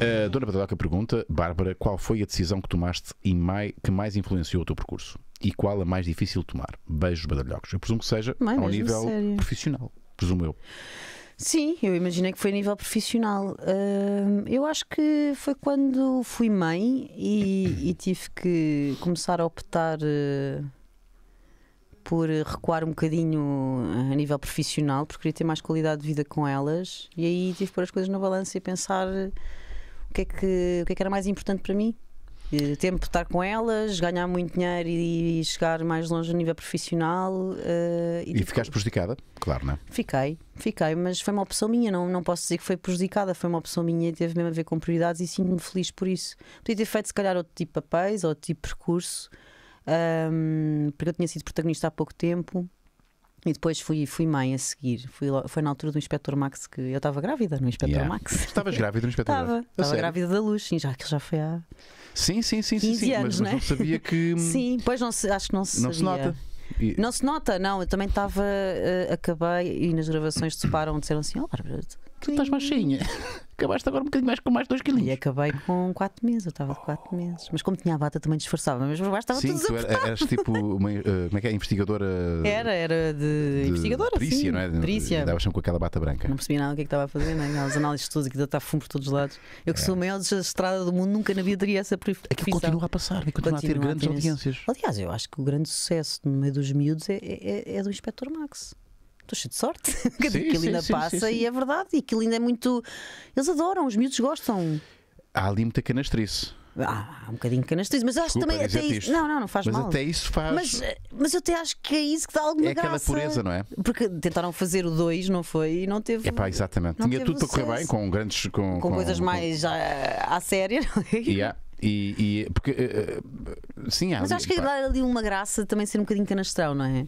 A eh, Dona Badadoca pergunta, Bárbara, qual foi a decisão que tomaste e que mais influenciou o teu percurso? E qual a mais difícil de tomar? Beijos badalhocos. Eu presumo que seja ao nível sério. profissional, presumo eu. Sim, eu imaginei que foi a nível profissional. Uh, eu acho que foi quando fui mãe e, e tive que começar a optar uh, por recuar um bocadinho a nível profissional, porque queria ter mais qualidade de vida com elas. E aí tive que pôr as coisas na balança e pensar o que é que, o que, é que era mais importante para mim? Eh, tempo de estar com elas, ganhar muito dinheiro e, chegar mais longe a nível profissional. Uh, e, e tipo ficaste prejudicada, claro, não é? Fiquei, fiquei, mas foi uma opção minha, não, não posso dizer que foi prejudicada, foi uma opção minha e teve mesmo a ver com prioridades e sinto-me feliz por isso. Podia ter feito, se calhar, outro tipo de papéis, outro tipo de percurso, um, ehm, porque eu tinha sido protagonista há pouco tempo. E depois fui, fui mãe a seguir. Fui, foi na altura do Inspector Max que eu estava grávida no Inspector yeah. Max. Estavas grávida no Inspector Max? Estava grávida da luz, sim, já que já foi há. Sim, sim, sim, sim, sim anos, mas, né? mas, não é? sabia que. Hum, sim, pois não se, acho que não se não sabia. Se nota. E... Não se nota, não. Eu também estava. Uh, acabei e nas gravações de separam disseram assim: Ó, oh, Bárbara, tu estás cheinha acabaste agora um bocadinho mais com mais 2 quilinhos. E acabei com 4 meses, eu estava de 4 meses. Mas como tinha a bata, também disfarçava, mas por baixo estava Sim, tudo tu era, eras tipo uma, eh, como é que é? Investigadora. Era, era de, de investigadora. Perícia, sim. não é? Perícia. Andavas sempre com aquela bata branca. Não percebia nada o que, é que estava a fazer, né? As análises todas, aquilo está fumo por todos os lados. Eu que é. sou a maior desastrada do mundo, nunca na vida teria essa é profissão. Aquilo continua a passar, continua, continua a ter grandes audiências. Aliás, eu acho que o grande sucesso no meio dos miúdos é, é, é, é do Inspector Max estou cheio de sorte. que sim, aquilo ainda sim, passa sim, e é verdade. E aquilo ainda é muito. Eles adoram, os miúdos gostam. Há ali muita canastrice. Ah, um bocadinho canastriz, mas acho Desculpa, também é até isso. Não, não, não faz mas mal. Mas até isso faz. Mas, eh, mas eu até acho que é isso que dá alguma é graça. É aquela pureza, não é? Porque tentaram fazer o 2, não foi? E não teve. É pá, exatamente. Tinha tudo para correr bem, com grandes. Com, com, com coisas com... mais uh, à séria, não é? Yeah. E, e porque uh, sim, há mas ali, acho que dá ali uma graça também ser um bocadinho canastrão, não é?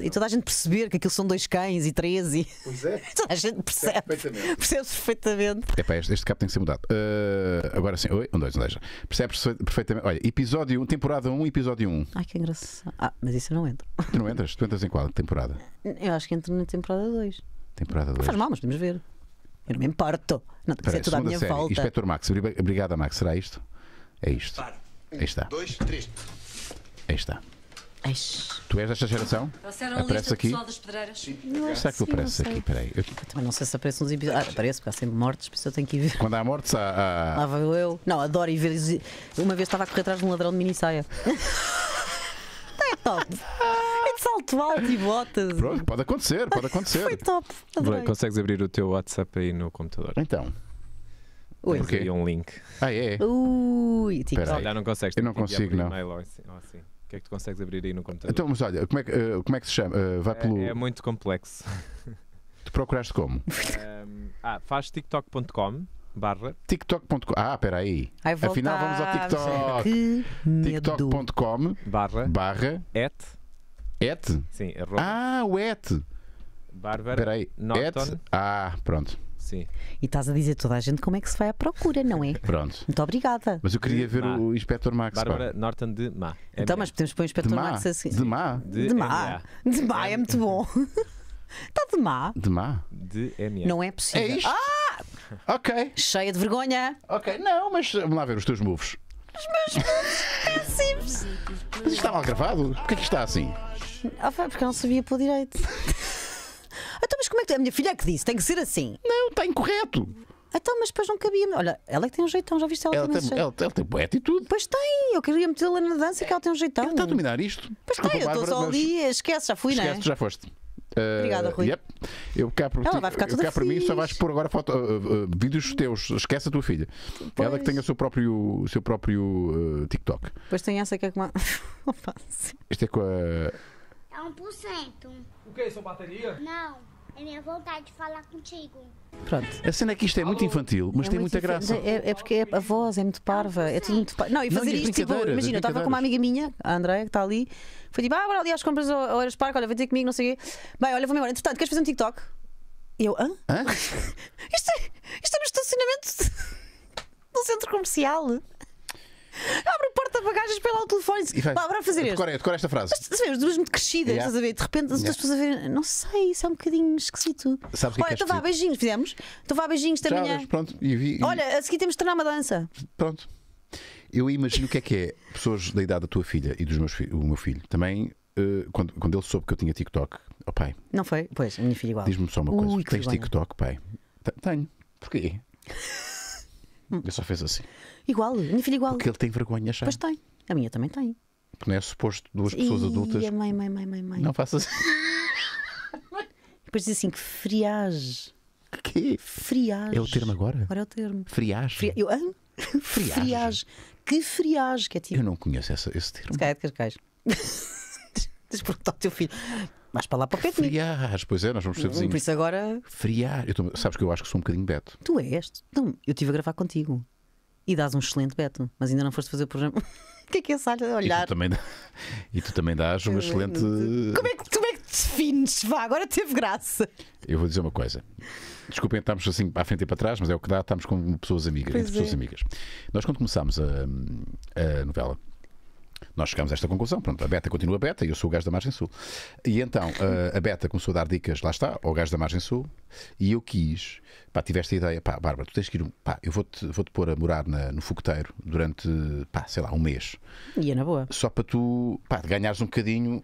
E, toda a gente perceber que aquilo são dois cães e três e. Pois é. toda a gente é percebe. Perfeitamente. Percebe perfeitamente. Epá, é este, este cabo tem que ser mudado. Uh, agora sim. Oi, um, dois, um, dois. Percebe perfeitamente. Olha, episódio 1, temporada 1, episódio 1. Ai, que engraçado. Ah, mas isso eu não entro. Tu não entras? Tu entras em qual temporada? Eu acho que entro na temporada 2. Temporada 2. Não faz mal, mas podemos ver. Eu não me importo. Não, Pera, isso é toda a minha série. volta. Inspector Max, obrigada Max. Será isto? É isto. Para. Aí está. Dois, três. Aí está. Tu és desta geração? Trouxeram aparece aqui? das pedreiras? Não, Será é que assim, aqui? Peraí. Eu... eu... também não sei se aparece nos episódios. Ah, aparece, porque há sempre mortes, por isso eu tenho que ir ver. Quando há mortes, há. há... Lá vou eu. Não, adoro ir ver. Uma vez estava a correr atrás de um ladrão de minissaia. é top! É de salto alto e botas. Pronto, pode acontecer, pode acontecer. Foi top. Adorei. Consegues abrir o teu WhatsApp aí no computador? Então. Oi. Porque um link. Ah, é? Ui, TikTok. Já não consegues. Eu não consigo, não. assim. assim que é que tu consegues abrir aí no computador? Então, mas olha, como é, que, uh, como é que se chama? Uh, vai é, pelo... é muito complexo. Tu procuraste como? ah, faz tiktok.com barra tiktok.com ah, espera aí afinal vamos ao tiktok tiktok.com barra barra et et sim, arroba. ah, o et Bárbara Peraí. Norton et ah, pronto Sim. E estás a dizer a toda a gente como é que se vai à procura, não é? Pronto. Muito obrigada. Mas eu queria ver o Inspector Max. Bárbara Norton de Má. É então, mas podemos pôr o Inspector Max assim. De Má? De, de Má. De Má é muito bom. Está de má. De má? De MA. Não é possível. É isto? Ah! Ok. Cheia de vergonha. Ok, não, mas vamos lá ver os teus moves. Os meus moves péssimos. Mas isto está mal gravado? Porquê que isto está assim? Ah, foi porque eu não sabia pelo direito. Então, mas como é que. A minha filha é que disse, tem que ser assim. Não, está incorreto. Então, mas depois não cabia. Olha, ela é que tem um jeitão, já viste ela, ela tem, um ela, ela tem boa atitude. Pois tem, eu queria metê-la na dança que ela tem um jeitão. Ela está a dominar isto. Pois tem, eu estou só ali, esquece, já fui, esquece, não é? Esquece, já foste. Uh, Obrigada, Rui. Yep. Eu cá para ela vai ficar toda cá para mim só vais pôr agora foto, uh, uh, vídeos teus. Esquece a tua filha. Pois. Ela que tem o seu próprio, o seu próprio TikTok. Pois tem essa que é com a. Isto é com a. É um por cento quê? Sua bateria? Não, é minha vontade de falar contigo. Pronto. A cena é que isto é muito infantil, mas é tem muito muita graça. É, é, porque é a voz é muito parva, é tudo muito parva. Não, e fazer não, e isto, tipo, imagina, eu estava com uma amiga minha, a Andréia, que está ali, foi tipo, ah, bora ali às compras ao Horas Parque, olha, vem ter comigo, não sei o quê. Bem, olha, vou-me embora. Entretanto, queres fazer um TikTok? E eu, hã? hã? isto, isto é no é estacionamento do centro comercial. Abre o porta-bagagens para lá telefone. E vai, vai fazer isto. Decora, decora esta frase. Mas, sabes, duas muito crescidas, yeah. estás a ver? De repente, as yeah. pessoas a ver. Não sei, isso é um bocadinho esquisito. Sabes é Olha, que é então vá, beijinhos, fizemos. Então vá, beijinhos também. Tchau, pronto, e vi, e... Olha, a seguir temos de treinar uma dança. Pronto. Eu imagino o que é que é pessoas da idade da tua filha e dos meus o meu filho também eh, quando, quando ele soube que eu tinha TikTok, oh pai. Não foi? Pois, a minha filha igual. Diz-me só uma coisa: Ui, tens vergonha. TikTok, pai? Tenho. Porquê? eu só fez assim. Igual, meu filho igual. Porque ele tem vergonha de Pois tem. A minha também tem. Porque não é suposto duas pessoas e adultas. E a mãe, mãe, mãe, mãe, mãe. Não faças. Depois diz assim que friage. Que? Friage. É o termo agora? Agora é o termo. Friage. Fri... Eu, hã? Friage. Que friage que é tipo. Eu não conheço essa, esse termo. Se calhar é de Cascais. Tens de ao teu filho. mas para lá para o pé Friage, pois é, nós vamos ser vizinhos. Por isso agora. Friar. Tô... sabes que eu acho que sou um bocadinho Beto. Tu és. então eu estive a gravar contigo e dás um excelente beto, mas ainda não foste fazer o programa. O que é que é a olhar? E tu também, e tu também dás um excelente. Como é, que, como é que defines? Vá, agora teve graça. Eu vou dizer uma coisa. Desculpem, estamos assim à frente e para trás, mas é o que dá, estamos com pessoas amigas, entre é. pessoas amigas. Nós, quando começámos a, hum, a novela, nós chegámos a esta conclusão. Pronto, a Beta continua Beta e eu sou o gajo da Margem Sul. E então eh, a Beta começou a dar dicas, lá está, ao gajo da Margem Sul. E eu quis, pá, tive esta ideia, pá, Bárbara, tu tens que ir, pá, eu vou-te vou -te pôr a morar na, no fogueteiro durante, pá, sei lá, um mês. E é na boa. Só para tu, pá, ganhares um bocadinho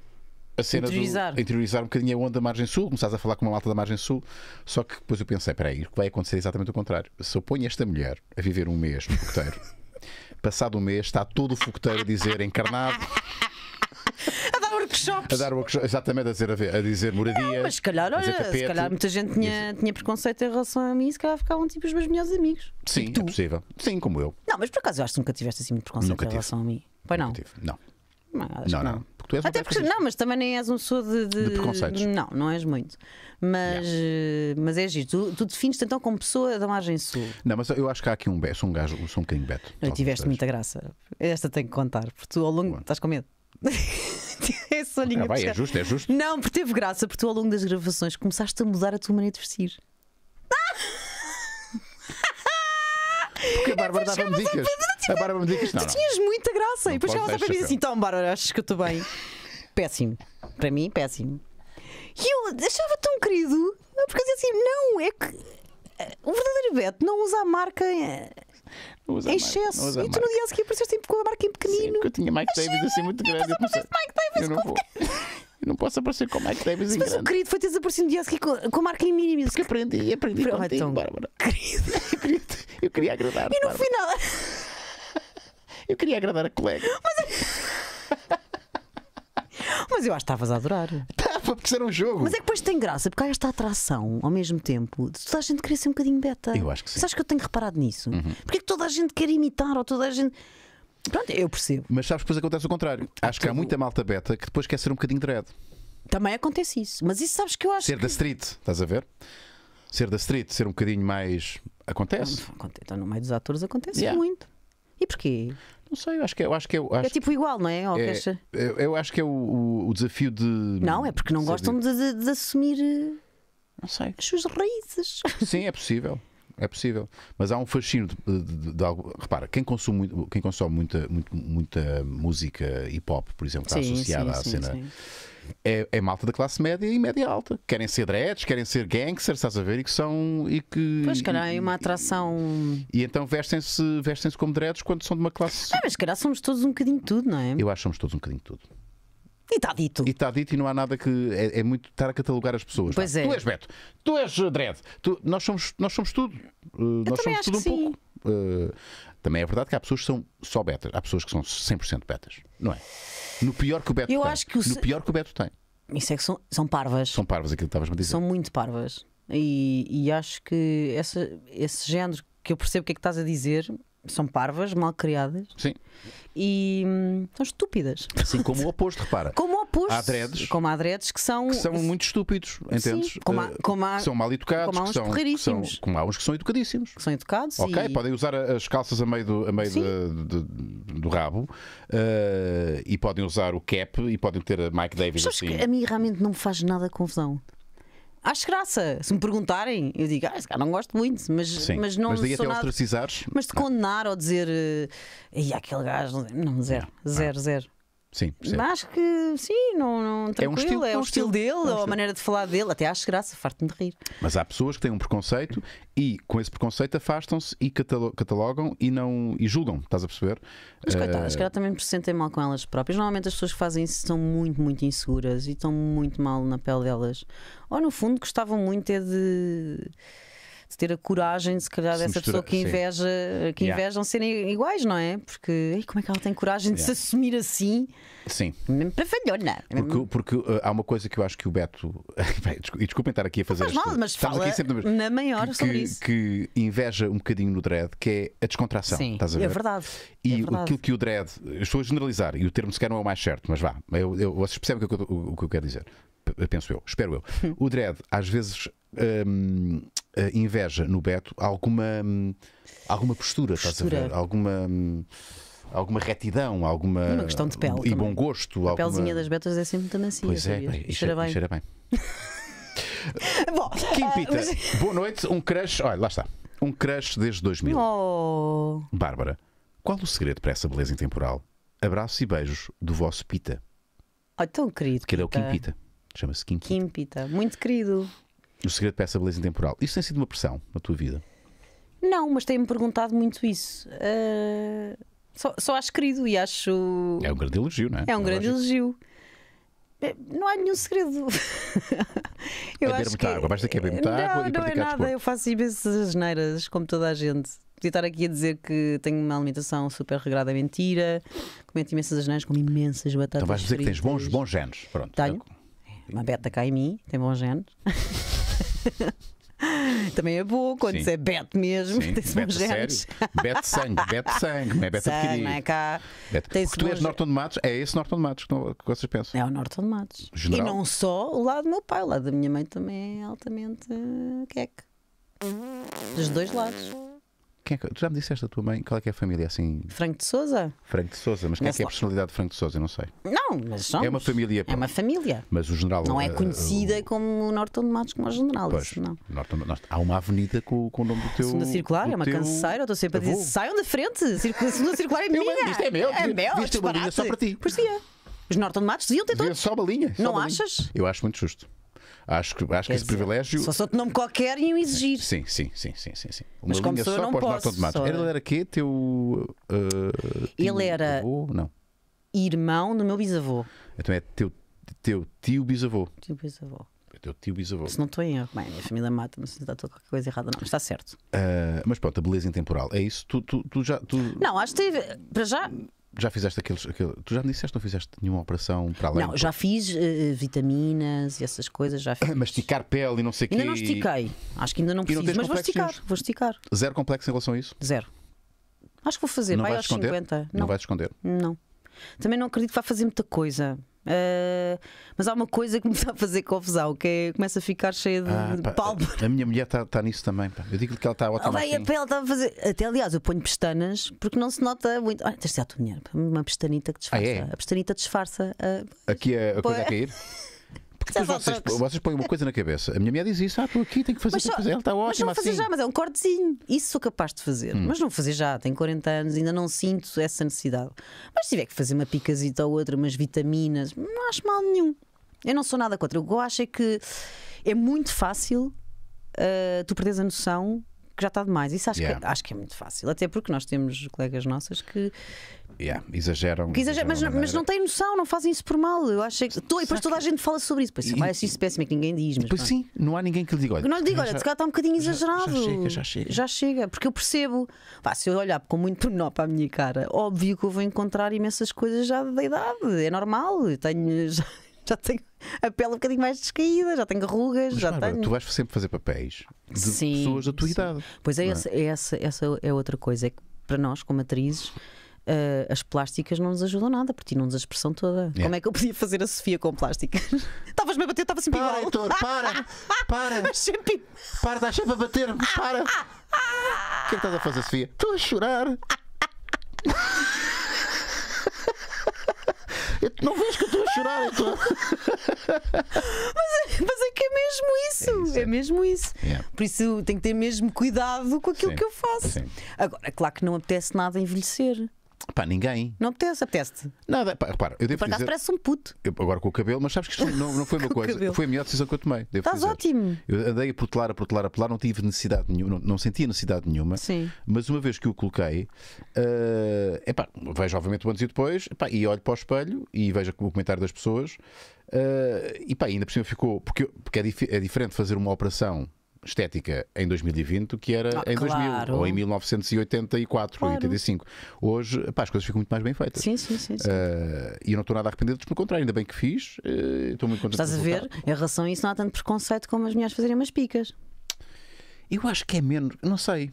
a cena interiorizar. Do, interiorizar um bocadinho a onda da margem sul, começares a falar com uma malta da margem sul, só que depois eu pensei, peraí, aí, vai acontecer exatamente o contrário. Se eu ponho esta mulher a viver um mês no fogueteiro Passado um mês está todo o fogoteiro a dizer encarnado. a dar workshops. A dar workshops, exatamente, a dizer, a dizer moradias. Não, mas se calhar, olha, se calhar muita gente tinha, tinha preconceito em relação a mim, se calhar ficavam tipo os meus melhores amigos. Sim, tipo é possível. Sim, como eu. Não, mas por acaso eu acho que nunca tiveste assim muito preconceito nunca em tive. relação a mim. Pois nunca não? Tive. Não. não, não. não. Porque tu és Até porque, não, mas também nem és um sou de, de, de preconceitos. Não, não és muito. Mas, yeah. mas é giro. Tu, tu defines-te então como pessoa da margem sul. Não, mas eu acho que há aqui um beto, sou um gajo, sou um bocadinho beto. Não, tiveste muita graça. Esta tenho que contar, porque tu ao longo Bom. estás com medo. Esse olhinho ah, vai, é justo, é justo. Não, porque teve graça, porque tu ao longo das gravações começaste a mudar a tua maneira de vestir. Porque a Bárbara então dava-me dicas a Bárbara me diz que não. Tu tinhas muita graça. Não e depois chegava a mim e assim: então, Bárbara, achas que eu estou bem? péssimo. Para mim, péssimo. E eu achava tão querido. Porque eu dizia assim: não, é que. Eh, o verdadeiro Beto não usa a marca usa em excesso. Marca, e tu no dia a seguir apareceste sempre tipo com a marca em pequenino. Sim, eu tinha Mike Davis assim muito grande. Eu, Mike Davis eu não vou. Eu não posso aparecer com o Mike Davis em Mas grande. o querido foi teres aparecido no dia a seguir com, com a marca em mínimo. Porque aprendi, aprendi Pronto, contigo, então, Bárbara. Querido. Eu queria, eu queria agradar. E no Bárbara. final. Eu queria agradar a colega. Mas, Mas eu acho que estavas a adorar. Estava, porque isso era um jogo. Mas é que depois tem graça, porque há esta atração ao mesmo tempo de toda a gente querer ser um bocadinho beta. Eu acho que sim. Sabes que eu tenho reparado nisso? Uhum. Porque é que toda a gente quer imitar ou toda a gente. Pronto, eu percebo. Mas sabes que depois acontece o contrário. Ah, acho que há muita malta beta que depois quer ser um bocadinho dread. Também acontece isso. Mas isso sabes que eu acho. Ser que... da street, estás a ver? Ser da street, ser um bocadinho mais. Acontece. Então, no meio dos atores acontece Yeah. muito. E porquê? Não sei, eu acho que é, eu acho que é, eu acho é tipo igual, não é? Ou é eu, eu acho que é o, o, o desafio de. Não, é porque não gostam de, de, de assumir. Eh, não sei. As suas raízes. Sim, é possível. é possível. Mas há um fascínio de, de, de, de algo. Repara, quem consome, quem consome muita, muito, muita música hip hop, por exemplo, está sim, associada sim, à sim, cena. É, é, malta da classe média e média alta. Querem ser dreads, querem ser gangsters, estás a ver? E que são. E que, pois, calhar, é uma atração. E, e então vestem-se vestem como dreads quando são de uma classe. É, mas, calhar, somos todos um bocadinho de tudo, não é? Eu acho que somos todos um bocadinho de tudo. E está dito. E está dito e não há nada que. É, é muito estar a catalogar as pessoas. Pois é. Tu és Beto, tu és eh, Dredd, tu, nós, somos, nós somos tudo. Uh, nós somos tudo um sim. pouco. Uh, eh, também é verdade que há pessoas que são só betas, há pessoas que são 100% betas, não é? No pior que o Beto Eu tem. Acho que o... No pior que o Beto tem. Isso é que são, são parvas. São parvas aquilo que estavas a dizer. São muito parvas. E, e acho que essa, esse género que eu percebo o que é que estás a dizer, são parvas, mal criadas. Sim. E hum, são estúpidas. Sim, como o oposto, repara. Como o oposto. Há dreads. Como há dreads que são. Que são muito estúpidos, entendes? Sim, como há, eh, como há, que são mal educados, como há uns que, são, que são. Como há uns que são educadíssimos. Que são educados. Ok, e... podem usar as calças a meio do, a meio de, de, do rabo uh, e podem usar o cap e podem ter a Mike Davis assim. Que a mim realmente não me faz nada confusão acho graça. Se me perguntarem, eu digo, ah, esse cara não gosto muito, mas, Sim, mas não. Mas daí até nada, ostracizares. Mas de condenar ou dizer, e eh, aquele gajo, não, zero, é. zero, zero. Sim, percebo. Acho que sim, não, não tranquilo, é, um estilo, é, é um o estilo, dele, é um ou a maneira de falar dele, até acho graça, farto-me de rir. Mas há pessoas que têm um preconceito e com esse preconceito afastam-se e catalogam e não e julgam, estás a perceber? Mas coitadas, eh, se também se sentem mal com elas próprias. Normalmente as pessoas que fazem isso são muito, muito inseguras e estão muito mal na pele delas. Ou no fundo gostavam muito é de de ter a coragem, se calhar, se dessa mistura, pessoa que inveja, que yeah. invejam serem iguais, não é? Porque como é que ela tem coragem yeah. de se assumir assim? Sim. Mesmo para falhona. É? Porque, porque uh, há uma coisa que eu acho que o Beto. e desculpem estar aqui a fazer. Mas, mal, mas fala aqui sempre... na maior que, sobre isso. Que inveja um bocadinho no dread, que é a descontração. Sim, estás a é ver? é verdade. E é verdade. aquilo que o dread. Estou a generalizar e o termo sequer não é o mais certo, mas vá. Eu, eu, vocês percebem o que eu, o, o que eu quero dizer penso eu, espero eu. Hum. O dread às vezes hum, inveja no Beto, alguma, hum, alguma postura, postura. estás a ver? Alguma hum, alguma retidão, alguma. Uma questão de pele. E também. bom gosto. A pelezinha das betas é sempre muito assim, macia. Pois é, cheira bem. Cheira bem. bom, Kim ah, Pita, mas... boa noite. Um crush. Olha, lá está. Um crush desde 2000. Oh. Bárbara, qual o segredo para essa beleza intemporal? Abraços e beijos do vosso Pita. Oh, tão querido. Que ele é o Kim Pita. Chama-se Kim Pita. Kim Pita. Muito querido. O segredo para essa beleza intemporal. Isso tem sido uma pressão na tua vida? Não, mas tenho-me perguntado muito isso. Uh, só, só acho querido e acho. É um grande elogio, não é? É um é grande lógico. elogio. É, não há nenhum segredo. eu é beber muita que... água, basta que é beber muita não, água e Não é nada, eu faço imensas asneiras, como toda a gente. Podia estar aqui a dizer que tenho uma alimentação super regrada é mentira, comento imensas asneiras, como imensas batatas. Então vais dizer fritas. que tens bons, bons genes. Pronto. Tenho. É uma beta cá em mim, tem bons genes. Também é bom quando Sim. se é bet mesmo, Sim. tem-se Bet sangue, bet sangue, não é bet adquirido. é cá. Bet. Porque tu és Norton de Matos, é esse Norton de Matos que, não, que vocês pensam. É o Norton de Matos. General. E não só o lado do meu pai, o lado da minha mãe também é altamente queque. Dos dois lados. Quem é que, tu já me disseste a tua mãe, qual é que é a família assim? Franco de Souza? Franco de Souza, mas quem é que é a personalidade de Franco de Souza? Eu não sei. Não, mas somos. É uma família. É uma família. Mas o general. Não é eh, conhecida uh, como Norton de Matos como o general. Pois, isso, não. Norton, nós, há uma avenida com, com o nome do teu. segunda circular, é uma canseira, eu estou sempre a dizer saiam da frente. segunda circular é minha. Isto é meu. É meu. Isto é uma linha só para ti. Pois é. Os Norton de Matos deviam ter todos. Só uma linha. Só não achas? Eu acho muito justo. Acho que, acho que esse privilégio. Só sou de nome qualquer e o exigir. Sim, sim, sim, sim, sim, sim. Uma Mas como linha só não posso, Ele era quê? Teu. Uh, Ele era. Não. Irmão do meu bisavô. Então é teu, teu tio bisavô. Tio bisavô. É teu tio bisavô. Se não estou em erro, bem, minha família mata-me se está qualquer coisa errada, não, está certo. Ah, mas pronto, a beleza intemporal, é isso? Tu, tu, já. Tu... Não, acho que teve. Para já, já fizeste aqueles, aquele Tu já me disseste que não fizeste nenhuma operação para além? Não, já fiz uh, vitaminas e essas coisas, já fiz. Masticar pele e não sei o quê. Ainda não estiquei. Acho que ainda não preciso, não mas vou esticar, vou esticar. Zero complexo em relação a isso? Zero. Acho que vou fazer, não vai aos esconder? 50. Não, não vais esconder? Não. Também não acredito que vá fazer muita coisa. Uh, mas há uma coisa que me está a fazer confusão, que é começa a ficar cheia de, ah, pá, pálpebra. A, a minha mulher está tá nisso também. Pá. Eu digo-lhe que ela está ótima. Ah, bem, assim. a está a fazer. Até aliás, eu ponho pestanas porque não se nota muito. Olha, tens de dar dinheiro. Uma pestanita que disfarça. Ah, é? A pestanita disfarça. Uh, Aqui é a coisa a é cair? Porque vocês, vocês põem uma coisa na cabeça. A minha mulher diz isso, ah, estou aqui, tenho que fazer, mas só, fazer. está ótimo. Mas não fazer assim. já, mas é um cortezinho. Isso sou capaz de fazer. Hum. Mas não fazer já, tenho 40 anos, ainda não sinto essa necessidade. Mas se tiver que fazer uma picazita ou outra, umas vitaminas, não acho mal nenhum. Eu não sou nada contra. Eu acho é que é muito fácil uh, tu perderes a noção que já está demais. Isso acho, yeah. que, é, acho que é muito fácil. Até porque nós temos colegas nossas que Yeah, exageram. Que exageram mas, mas, não têm noção, não fazem isso por mal. Eu acho que... e depois toda a é? gente fala sobre isso. Pois, e, acho isso é péssimo é que ninguém diz. Mas pois pá. sim, não há ninguém que lhe diga. Olha, não lhe diga, olha, já, está um bocadinho exagerado. Já, chega, já chega. Já chega, porque eu percebo. Pá, se eu olhar com muito nó para a minha cara, óbvio que eu vou encontrar imensas coisas já da idade. É normal. Eu tenho. Já, já tenho a pele um bocadinho mais descaída, já tenho rugas, mas, já Bárbara, tenho. Tu vais sempre fazer papéis de sim, pessoas da tua sim. idade. Pois é, é? Essa, essa, essa é outra coisa. É que para nós, como atrizes Uh, as plásticas não nos ajudam nada, porque tinham-nos a expressão toda. Yeah. Como é que eu podia fazer a Sofia com plásticas? Estavas-me a bater, estava sempre para, igual. Heitor, para, para, sempre... para, estás sempre a bater para. Ah, ah, ah. O que é que estás a fazer, Sofia? Estou a chorar. Não vês que eu estou a chorar, eu estou. mas, é, mas, é que é mesmo isso. É, isso, é. mesmo isso. Yeah. Por isso tenho que ter mesmo cuidado com aquilo Sim. que eu faço. Sim. Agora, é claro que não apetece nada envelhecer. Pá, ninguém. Não apetece, apetece-te. Nada, pá, repara, eu devo Por dizer, parece um puto. Eu, agora com o cabelo, mas sabes que isto não, não foi uma coisa. Foi a melhor decisão que eu tomei. Devo Estás dizer. ótimo. Eu andei a protelar, a protelar, a protelar, não tive necessidade nenhuma, não, não sentia necessidade nenhuma. Sim. Mas uma vez que o coloquei, uh, epá, vejo obviamente o antes e depois, epá, e olho para o espelho e vejo o comentário das pessoas. Uh, e pá, ainda por cima ficou, porque, porque é, dif é diferente fazer uma operação estética em 2020 que era ah, em claro. 2000 ou em 1984 claro. 85. Hoje, pá, as coisas ficam muito mais bem feitas. Sim, sim, sim. sim. Uh, e não estou nada arrependido, pelo contrário, ainda bem que fiz. Uh, estou muito contente. Estás a ver? Em relação a isso, não há tanto preconceito como as mulheres fazerem umas picas. Eu acho que é menos, não sei.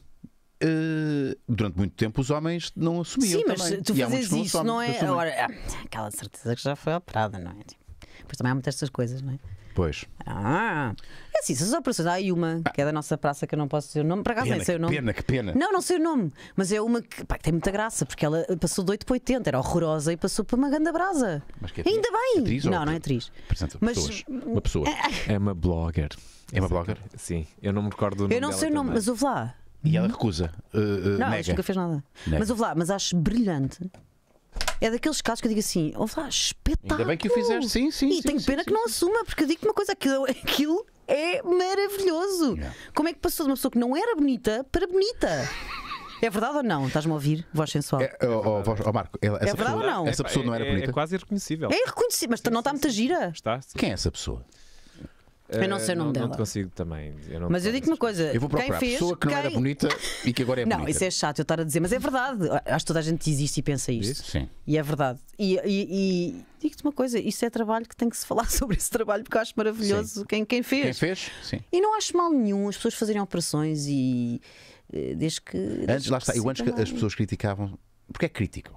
Uh, durante muito tempo os homens não assumiam. Sim, mas também. tu fazes isso, não, assumem, não é? Agora, ah, aquela certeza que já foi operada, não é? Tipo, pois também há muitas dessas coisas, não é? Pois. Ah, é assim, essas operações. Há aí uma, que é da nossa praça, que eu não posso dizer o nome. Para acaso nem sei o nome. Pena, que pena. Não, não sei o nome. Mas é uma que, pá, que tem muita graça, porque ela passou de 8 para 80, era horrorosa e passou para uma grande brasa. Mas que é Ainda bem! Atriz ou não, não é atriz. Mas... Uma pessoa. É uma blogger. É uma blogger? Sim, eu não me recordo do Eu não sei o nome, também. mas ouve lá. E ela recusa. Uh, uh, não, nega. acho que nunca fez nada. Nega. Mas ouve lá, mas acho brilhante é daqueles casos que eu digo assim: olha, lá, espetáculo. Ainda bem que o fizeste, sim, sim. E sim, tenho sim, pena sim, que não assuma, porque eu digo uma coisa: aquilo, aquilo é maravilhoso. Yeah. Como é que passou de uma pessoa que não era bonita para bonita? É verdade ou não? Estás-me a ouvir? Voz sensual. É, oh, oh, oh, Marco, é essa é verdade pessoa, ou não? Essa pessoa não era é, bonita. É, é quase irreconhecível. É irreconhecível, mas não está muita gira. Está. Sim. Quem é essa pessoa? Eu não eh, sei o nome não, dela. Não te consigo também. Eu não mas eu digo uma coisa. Eu vou procurar quem fez, pessoa que não quem... era bonita e que agora é não, bonita. Não, isso é chato eu estar a dizer, mas é verdade. Acho que toda a gente existe e pensa isto. Isso? Sim. E é verdade. E, e, e digo-te uma coisa, isso é trabalho que tem que se falar sobre esse trabalho porque eu acho maravilhoso quem, quem, fez. Quem fez? Sim. E não acho mal nenhum as pessoas fazerem operações e eh, desde que. Desde antes, lá está. Eu antes que as pessoas criticavam, porque é crítico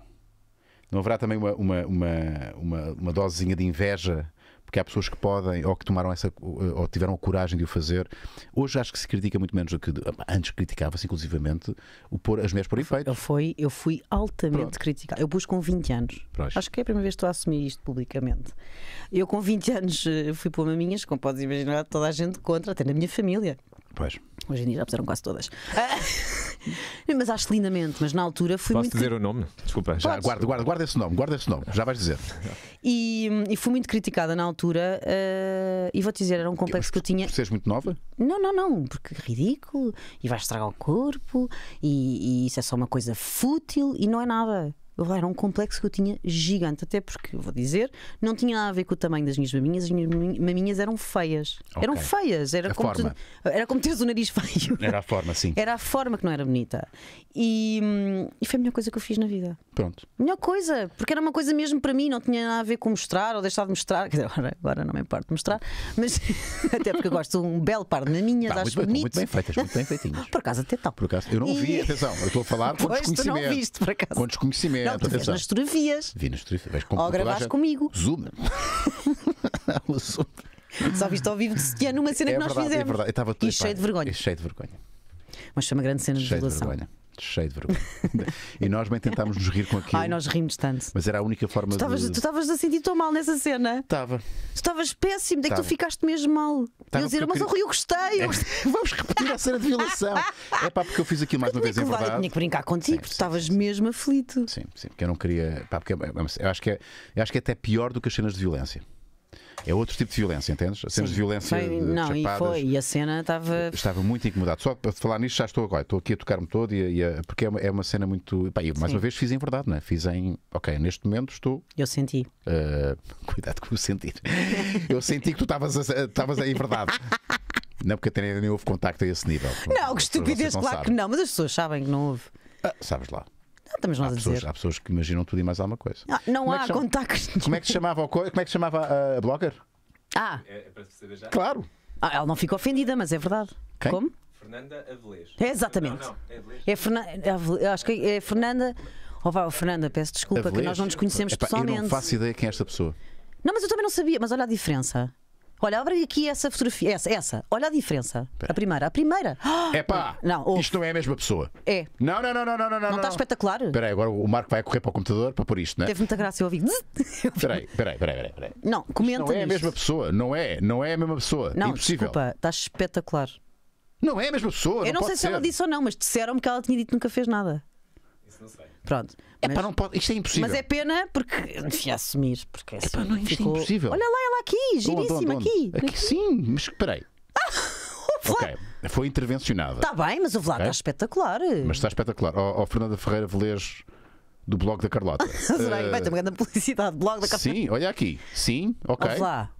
Não haverá também uma, uma, uma, uma, uma dosezinha de inveja que há pessoas que podem ou que tomaram essa eh, ou tiveram a coragem de o fazer. Hoje acho que se critica muito menos do que antes criticava-se, inclusivamente, o pôr as mulheres por efeito. Eu, foi, eu fui altamente Pronto. criticado. Eu pus com 20 anos. Pronto. Acho que é a primeira vez que estou a assumir isto publicamente. Eu com 20 anos eh, fui pôr maminhas, como podes imaginar, toda a gente contra, até na minha família. Pois. Hoje em dia já fizeram quase todas. mas acho lindamente, mas na altura fui Posso muito. dizer o nome? Desculpa, já. Guarda, guarda, guarda esse nome, guarda esse nome, já vais dizer. E, e fui muito criticada na altura uh, e vou-te dizer, era um complexo que eu tinha. Por seres muito nova? Não, não, não, porque é ridículo e vais estragar o corpo e, e isso é só uma coisa fútil e não é nada. Era um complexo que eu tinha gigante, até porque, vou dizer, não tinha nada a ver com o tamanho das minhas maminhas, as minhas maminhas eram feias. Okay. Eram feias, era a como, forma. Tu, era como teres o nariz feio. Era a forma, sim. Era a forma que não era bonita. E, hum, e, foi a melhor coisa que eu fiz na vida. Pronto. Melhor coisa, porque era uma coisa mesmo para mim, não tinha nada a ver com mostrar ou deixar de mostrar. Quer dizer, agora, agora não me de mostrar, mas até porque eu gosto de um belo par de maminhas, tá, acho muito bonito. Muito bem feitas, muito bem feitinhas. Por acaso até tal. Por acaso, eu não e... vi, atenção, eu estou a falar com pois, desconhecimento. Tu não viste, por acaso. Com desconhecimento. Não, tu vês nas fotografias. Vi nas fotografias. Ou gravaste comigo. Zoom. o Zoom. Só viste ao vivo de sutiã numa cena é que nós verdade, é fizemos. É verdade. Eu estava todo e cheio de vergonha. cheio de vergonha. Mas foi uma grande cena de cheio De vergonha. Cheio de vergonha. e nós bem tentámos nos rir com aquilo. Ai, nós rimos tanto. Mas era a única forma tu estavas, de. Tu estavas a assim, sentir tipo, tão mal nessa cena. Estava. Tu estavas péssimo, daí é que tu ficaste mesmo mal. eu dizer, mas eu, queria... Oh, eu gostei. Eu gostei. É. Vamos repetir a cena de violação. é pá, porque eu fiz aquilo mais uma vez em verdade. Eu tinha que brincar contigo, sim, porque estavas mesmo aflito. Sim, sim, porque eu não queria. Pá, porque eu, é- é eu acho que é, eu acho que é até pior do que as cenas de violência. É outro tipo de violência, entendes? Cenas de violência. Foi, de não, e foi, e a cena estava. Estava muito incomodado. Só para falar nisto, já estou agora, estou aqui a tocar-me todo, e, e, porque é uma, é uma cena muito. Pá, mais Sim. uma vez fiz em verdade, não é? Fiz em. Ok, neste momento estou. Eu senti. Uh, cuidado com o sentir. eu senti que tu estavas em verdade. Não, porque até nem houve contacto a esse nível. Não, que estupidez, claro que não, mas as pessoas sabem que não houve. Ah, sabes lá estamos nós há a pessoas, dizer. Há pessoas que imaginam tudo e mais alguma coisa. Não, é há é contactos. Como é que se chamava, como é que chamava ah, a blogger? Ah. É, é para saber já. Claro. Ah, ela não ficou ofendida, mas é verdade. Quem? Como? Fernanda Avelês. É exatamente. Não, não, é É Fernanda. Acho que é Fernanda. Oh, vá, oh, Fernanda, peço desculpa Avelês. que nós não nos conhecemos Epá, pessoalmente. Eu não faço ideia quem é esta pessoa. Não, mas eu também não sabia. Mas olha a diferença. Olha, abre aqui essa fotografia. Essa, essa. olha a diferença. Pera. A primeira, a primeira. É pá, não, isto não é a mesma pessoa. É. Não, não, não, não, não, não. Não, não está espetacular? Espera agora o Marco vai correr para o computador para pôr isto, não é? Teve muita graça, eu ouvir. Espera aí, espera aí, espera aí. Não, comenta. Isto não é isto. a mesma pessoa, não é, não é a mesma pessoa. Não, Impossível. desculpa, está espetacular. Não é a mesma pessoa. Eu não, não sei se ser. ela disse ou não, mas disseram-me que ela tinha dito que nunca fez nada. Isso não sei. Pronto. É mas... pá, não pode, isto é impossível. Mas é pena porque, enfim, assumir. Porque é assim, é pá, não, isto é ficou... é impossível. Olha lá, ela aqui, giríssima, aqui. Aqui, aqui. sim, mas peraí. Ah, ok, foi intervencionada. Está bem, mas o Vlad okay? está espetacular. Mas está espetacular. Ó, oh, Fernanda Ferreira Velez do blog da Carlota. Será uh... Eh, vai ter uma grande publicidade, blog da Carlota. Sim, olha aqui. Sim, ok.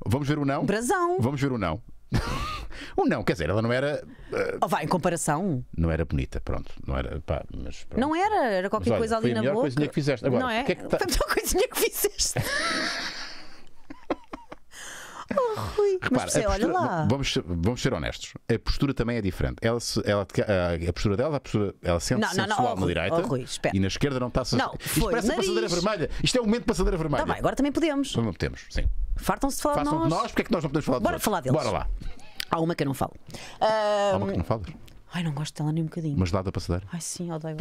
Vamos ver o não. Brasão. Vamos ver o não. Ou não, quer dizer, ela não era. Uh, oh, vá, em comparação. Não era bonita, pronto. Não era. Pá, mas pronto. Não era, era qualquer mas, coisa olha, ali na boca. Foi a coisinha que fizeste. Agora, não é? Que é que tá... Foi a melhor coisinha que fizeste. Oh, Rui. Repara, mas, postura, olha lá. Vamos, vamos ser honestos. A postura também é diferente. Ela, ela, a postura dela, a postura, ela sente se sensual não, não. Oh, na Rui, direita oh, Rui, e na esquerda não está a Não, Isto foi, parece nariz. passadeira vermelha. Isto é o momento de passadeira vermelha. Tá bem, agora também podemos. Também podemos, sim. Fartam-se de falar Façam de nós. de nós, porque é que nós não podemos falar de Bora nós? falar deles. Bora lá. Há uma que eu não falo. Há uma que não falas. Ai, não gosto dela nem um bocadinho. Mas dá para passadeira. Ai, sim, odeio.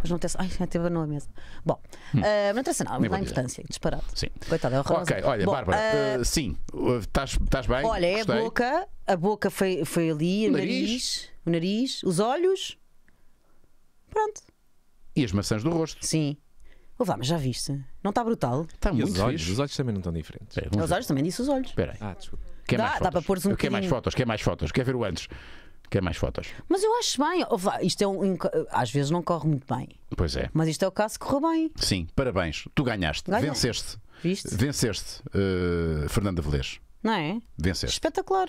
Mas não tem. Ai, até banou a mesa. Bom, hum. uh, não interessa nada, Não dá importância. Disparado. Sim. Coitada, é horrorosa. Ok, olha, Bom, Bárbara, uh, sim, eh, estás bem? Olha, é a boca, a boca foi, foi ali, o nariz. nariz. o nariz, os olhos. Pronto. E as maçãs do rosto. Sim. Oh, vá, mas já viste? Não está brutal? Está muito os olhos, os olhos também não estão diferentes. É, os olhos também disse os olhos. Espera aí. Ah, desculpa. Quer dá, mais fotos? dá para pôr um Quer mais fotos? Quer mais fotos? Quer ver o antes? Quer mais fotos? Mas eu acho bem. Isto é um. Às vezes não corre muito bem. Pois é. Mas isto é o caso que correu bem. Sim, parabéns. Tu ganhaste. Ganhei. Venceste. Viste? Venceste, uh, eh, Fernanda Velez. Não é? Venceste. Espetacular.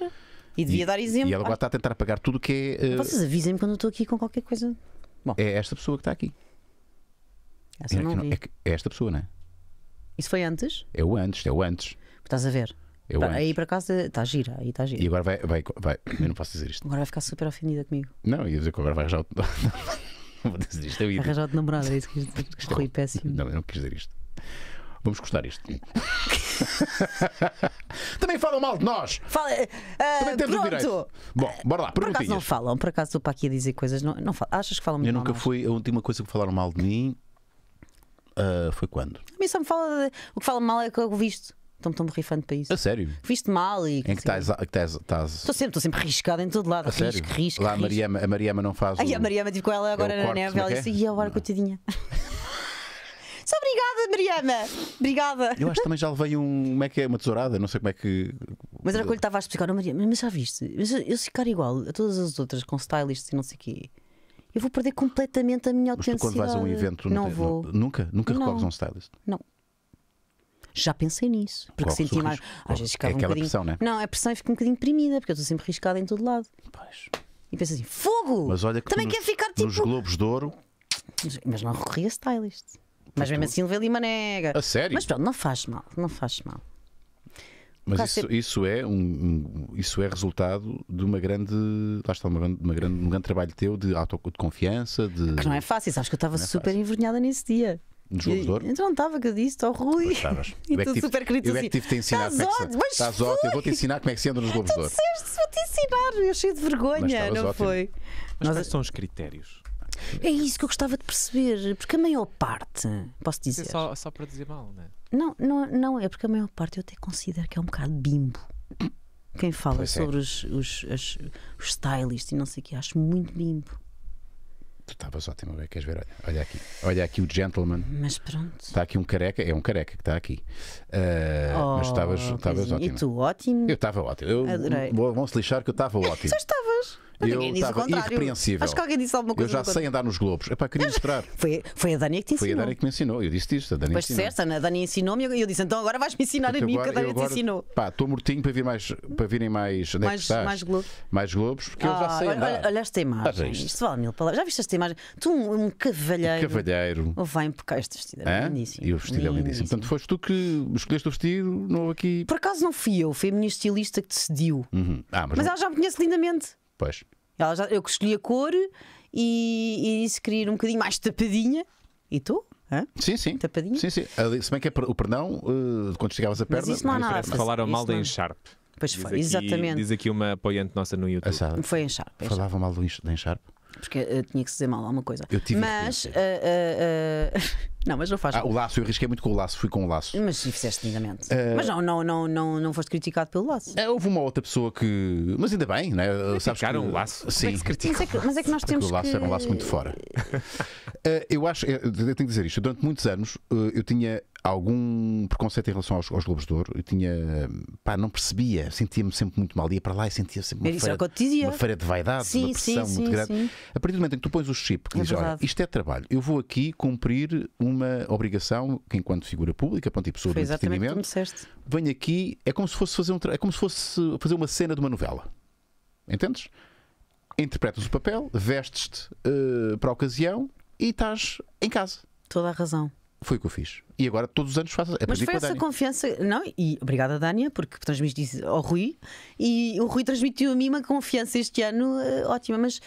E devia e, dar exemplo. E ela agora está a tentar pagar tudo o que é. Uh... Vocês avisem-me quando eu estou aqui com qualquer coisa. Bom. É esta pessoa que está aqui. Essa é, não, é, é esta pessoa, não é? Isso foi antes? É o antes, é o antes. Estás a ver? Eu Tá, aí para casa está gira, aí está gira. E agora vai, vai, vai. Eu não posso dizer isto. Agora vai ficar super ofendida comigo. Não, ia dizer que agora vai arranjar outro. Não vou dizer isto. Vai ia dizer. Arranjar de namorado, é isso que quis dizer. É Rui péssimo. Não, eu não quis dizer isto. Vamos cortar isto. Também falam mal de nós. Fala, eh, eh, Também temos o direito. Bom, bora lá, Por acaso não falam, por acaso estou para aqui a dizer coisas. Não, não Achas que falam muito Eu nunca mal de nós? fui. A última coisa que falaram mal de mim ah, foi quando? A mim só me fala. de- O que fala mal é que eu visto. Estou-me tão borrifando para isso. A sério? Viste mal e. Em que estás. Estou sempre, sempre riscada em todo lado. A risco, sério? risco. Lá risco. A, Mariama, a Mariama não faz. Aí o... a Mariama, tipo, ela agora é na neve. Ela é? é disse, e é? agora, coitadinha. Só obrigada, Mariana. Obrigada. Eu acho que também já levei um. Como é que é? Uma tesourada, não sei como é que. Mas era quando estava a explicar, não, oh, Maria, mas já viste? Mas eu se ficar igual a todas as outras, com stylists e não sei o quê, eu vou perder completamente a minha autenticidade. Mas tu quando vais a um evento, não, não vou. Não, nunca? Nunca recorres a um stylist? Não já pensei nisso. Porque senti mais. Às vezes é ficava é um bocadinho. Pressão, né? Não, é pressão e fico um bocadinho deprimida, porque eu estou sempre riscada em todo lado. Pois. E penso assim: fogo! Mas olha que Também nos, quer ficar tipo. Nos Globos de Ouro. Mas não recorria stylist. Mas mesmo assim levei lhe uma nega. A sério? Mas pronto, não faz mal, não faz mal. Mas isso, ser... isso, é um, isso é resultado de uma grande, lá está, uma grande, uma grande um grande trabalho teu de, auto, de confiança. De... Que não é fácil, acho que eu estava é super é envergonhada nesse dia. Nos Jogos de Ouro? Então estava que eu disse ao Rui. Estavas. E é tu super querido Eu é que tive ensinar como é que se... Estás ótimo, eu vou-te ensinar como é que se anda nos Globos de Ouro. Tu vou-te ensinar, eu cheio de vergonha, não foi? Mas quais são os critérios? É isso que eu gostava de perceber, porque a maior parte, posso é dizer. É só, só para dizer mal, não é? Não, não, é porque a maior parte eu até considero que é um bocado bimbo. Quem fala pois é. sobre é. os, os, os stylists e não sei o que, acho muito bimbo tu estavas tá, ótimo, bem, queres ver? Olha, olha, aqui, olha aqui o gentleman. Mas pronto. Está aqui um careca, é um careca que está aqui. Uh, oh, mas estavas ótimo. Oh, e tu ótimo? Eu estava ótimo. Eu, Adorei. Vão-se lixar que eu estava ótimo. Já estavas eu estava irrepreensível. Acho que alguém disse alguma coisa. Eu já sei andar nos globos. é para mostrar. Foi, foi a Dani que te ensinou. Foi a Dani que me ensinou. Eu disse isto. A Dani pois certo, a Dani ensinou-me e eu disse, então agora vais-me ensinar Porque a mim agora, que a Dani agora, te ensinou. Pá, estou mortinho para, vir mais, para virem mais. É mais, é mais globos. Mais globos, porque ah, eu já ah, sei olha, andar. Olha esta imagem. Ah, isto. vale mil palavras. Já viste esta imagem? Tu, um, um cavalheiro. Um cavalheiro. Ou vai porque este vestido é lindíssimo. E o vestido é lindíssimo. Portanto, foste tu que escolheste o vestido, novo aqui. Por acaso não fui eu, foi a minha estilista que decidiu. Uhum. Ah, mas, mas não... ela já me conhece lindamente. Pois. Ela já, eu escolhi a cor e, e disse querer um bocadinho mais tapadinha. E tu? Hã? Sim, sim. Tapadinha? Sim, sim. Ali, se bem que é o perdão uh, quando chegavas a perna. Mas isso não há nada. A Falaram mal da encharpe Pois foi, aqui, exatamente. Diz aqui uma apoiante nossa no YouTube. foi encharpe Falavam mal do encharpe porque uh, tinha que se dizer mal alguma coisa. Eu tive mas. Eh, eh, não, mas não faz. Ah, o laço, eu arrisquei muito com o laço, fui com o laço. Mas fizeste lindamente. Uh... Mas não, não, não, não, não foste criticado pelo laço. Uh, houve uma outra pessoa que. Mas ainda bem, né? Sabes que... o laço. Sim, mas é, que, mas é que, mas é que nós temos. o laço que... era um laço muito fora. uh, eu acho, eu, eu, tenho que dizer isto, durante muitos anos eu tinha algum preconceito em relação aos, aos Globos de Ouro. Eu tinha, pá, não percebia, sentia-me sempre muito mal. Ia para lá e sentia sempre uma, feira, uma feira de vaidade, sim, uma pressão sim, muito sim, grande. A partir do momento em que tu pões o chip, que é diz, olha, isto é trabalho, eu vou aqui cumprir uma obrigação que, enquanto figura pública, ponto e pessoa Foi do entretenimento, venho aqui, é como se fosse fazer um é como se fosse fazer uma cena de uma novela. Entendes? Interpretas o papel, vestes-te uh, para a ocasião e estás em casa. Toda a razão. Foi o que eu fiz. E agora todos os anos faço. Mas foi essa confiança. Não, e obrigada, Dânia, porque transmitiste ao Rui e o Rui transmitiu a mim uma confiança este ano eh, ótima, mas.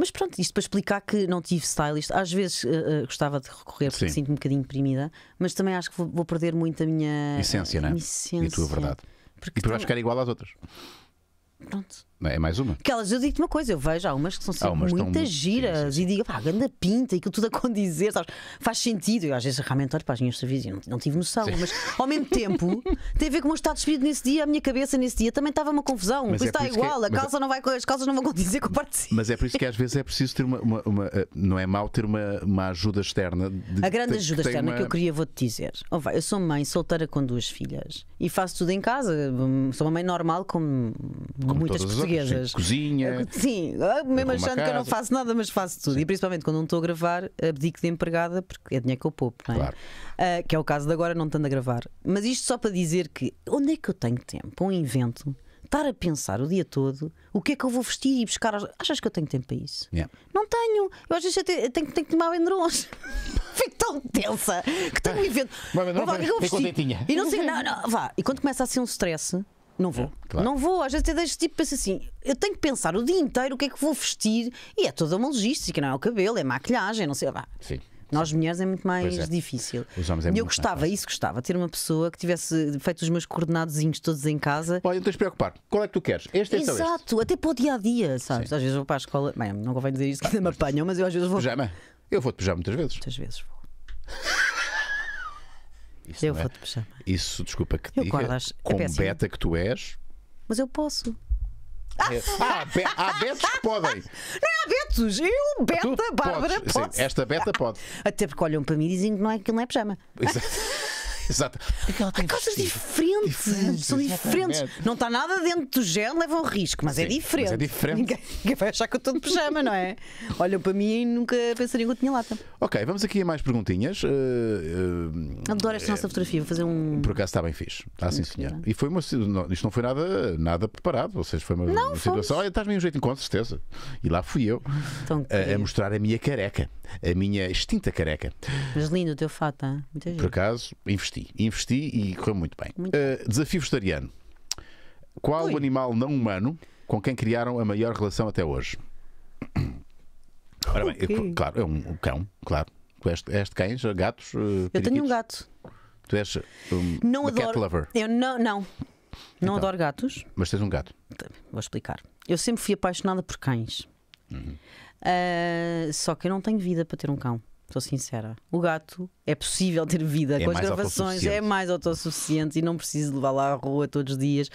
Mas pronto, isto para explicar que não tive stylist. Às vezes uh, uh, gostava de recorrer porque sinto-me um bocadinho deprimida, mas também acho que vou, vou perder muito a minha essência, não? É? essência. E a tua verdade. Porque e acho que ficar igual às outras. Pronto. É, é mais uma. elas eu digo-te uma coisa, eu vejo, há umas que são sempre umas muitas tão... giras sim, sim. e digo, pá, grande pinta e que tudo a condizer, sabes? Faz sentido. Eu às vezes realmente olho para as minhas serviços e não, não tive noção, sim. mas ao mesmo tempo tem a ver com o meu estado de espírito nesse dia, a minha cabeça nesse dia também estava uma confusão. Mas é está é- igual, a é- calça mas... não vai, as calças não vão condizer com a parte de Mas é por isso que às vezes é preciso ter uma. uma, uma eh, não é mau ter uma, uma ajuda externa. De, a grande ajuda que externa uma... que eu queria, vou-te dizer. Oh, vai, eu sou mãe solteira com duas filhas e faço tudo em casa. Hum, sou uma mãe normal, com como muitas pessoas portuguesas. Sim, cozinha. Sim, mesmo achando que eu não faço nada, mas faço tudo. Sim. E principalmente quando não estou a gravar, abdico de empregada porque é dinheiro que eu poupo, não é? Claro. Uh, que é o caso de agora não estando a gravar. Mas isto só para dizer que onde é que eu tenho tempo? Um invento estar a pensar o dia todo o que é que eu vou vestir e buscar. As... Achas que eu tenho tempo para isso? Yeah. Não tenho. Eu às vezes tenho, tenho que tomar bendrons. Fico tão tensa que tenho um evento. Ah, vá, vá, vá, vá, vá, vá, vá, vá, vá, vá, vá, vá, não vou. É, claro. Não vou. Às vezes até deixo tipo, penso assim: eu tenho que pensar o dia inteiro o que é que vou vestir. E é toda uma logística, não é o cabelo, é maquilhagem, não sei lá. Sim. Nós mulheres é muito mais é. difícil. Os homens é e muito eu gostava, isso gostava, ter uma pessoa que tivesse feito os meus coordenadozinhos todos em casa. Olha, não tens de preocupar. Qual é que tu queres? Este é Exato, este. até para o dia a dia, sabes? Sim. Às vezes vou para a escola. Bem, não convém dizer isso que ainda me apanham, mas eu às vezes vou. Pijama? Eu vou de pujar muitas vezes. Muitas vezes vou. Isso eu é? vou de pijama. Isso, desculpa que eu diga, é com é beta que tu és. Mas eu posso. É. Ah, há betos que podem. Não há betos. Eu, beta, Bárbara, posso. Sim, esta beta pode. Até porque olham para mim e dizem que não é, que não é pijama. Exato. Exato. tem Há coisas diferentes. diferentes. São diferentes. Exatamente. Não está nada dentro do gel, leva um risco, mas é Sim, é diferente. Mas é diferente. Ninguém, ninguém vai achar que eu estou de pijama, não é? Olham para mim e nunca pensariam que eu tinha lata. Ok, vamos aqui a mais perguntinhas. Uh, uh, Adoro esta uh, nossa eh, fotografia, vou fazer um. Por acaso está bem fixe. Está ah, sim, senhor. E foi uma. Não, isto não foi nada, nada preparado, ou seja, foi uma, não, uma situação. Olha, estás bem um em com certeza. E lá fui eu a, a, mostrar a minha careca, a minha extinta careca. Mas lindo o teu fato, hein? Muito Por acaso, investi investi. Investi e correu muito bem. Muito uh, desafio vegetariano. Qual o animal não humano com quem criaram a maior relação até hoje? Ora bem, okay. eu, claro, é um, um cão, claro. Tu és, és de cães, gatos? Uh, eu tenho um gato. Tu és um, não adoro. cat lover? Eu não, não. Não então, adoro gatos. Mas tens um gato. Vou explicar. Eu sempre fui apaixonada por cães. Uhum. Uh, só que eu não tenho vida para ter um cão. Sou sincera. O gato é possível ter vida é com as gravações, é mais autossuficiente e não preciso levar lá à rua todos os dias,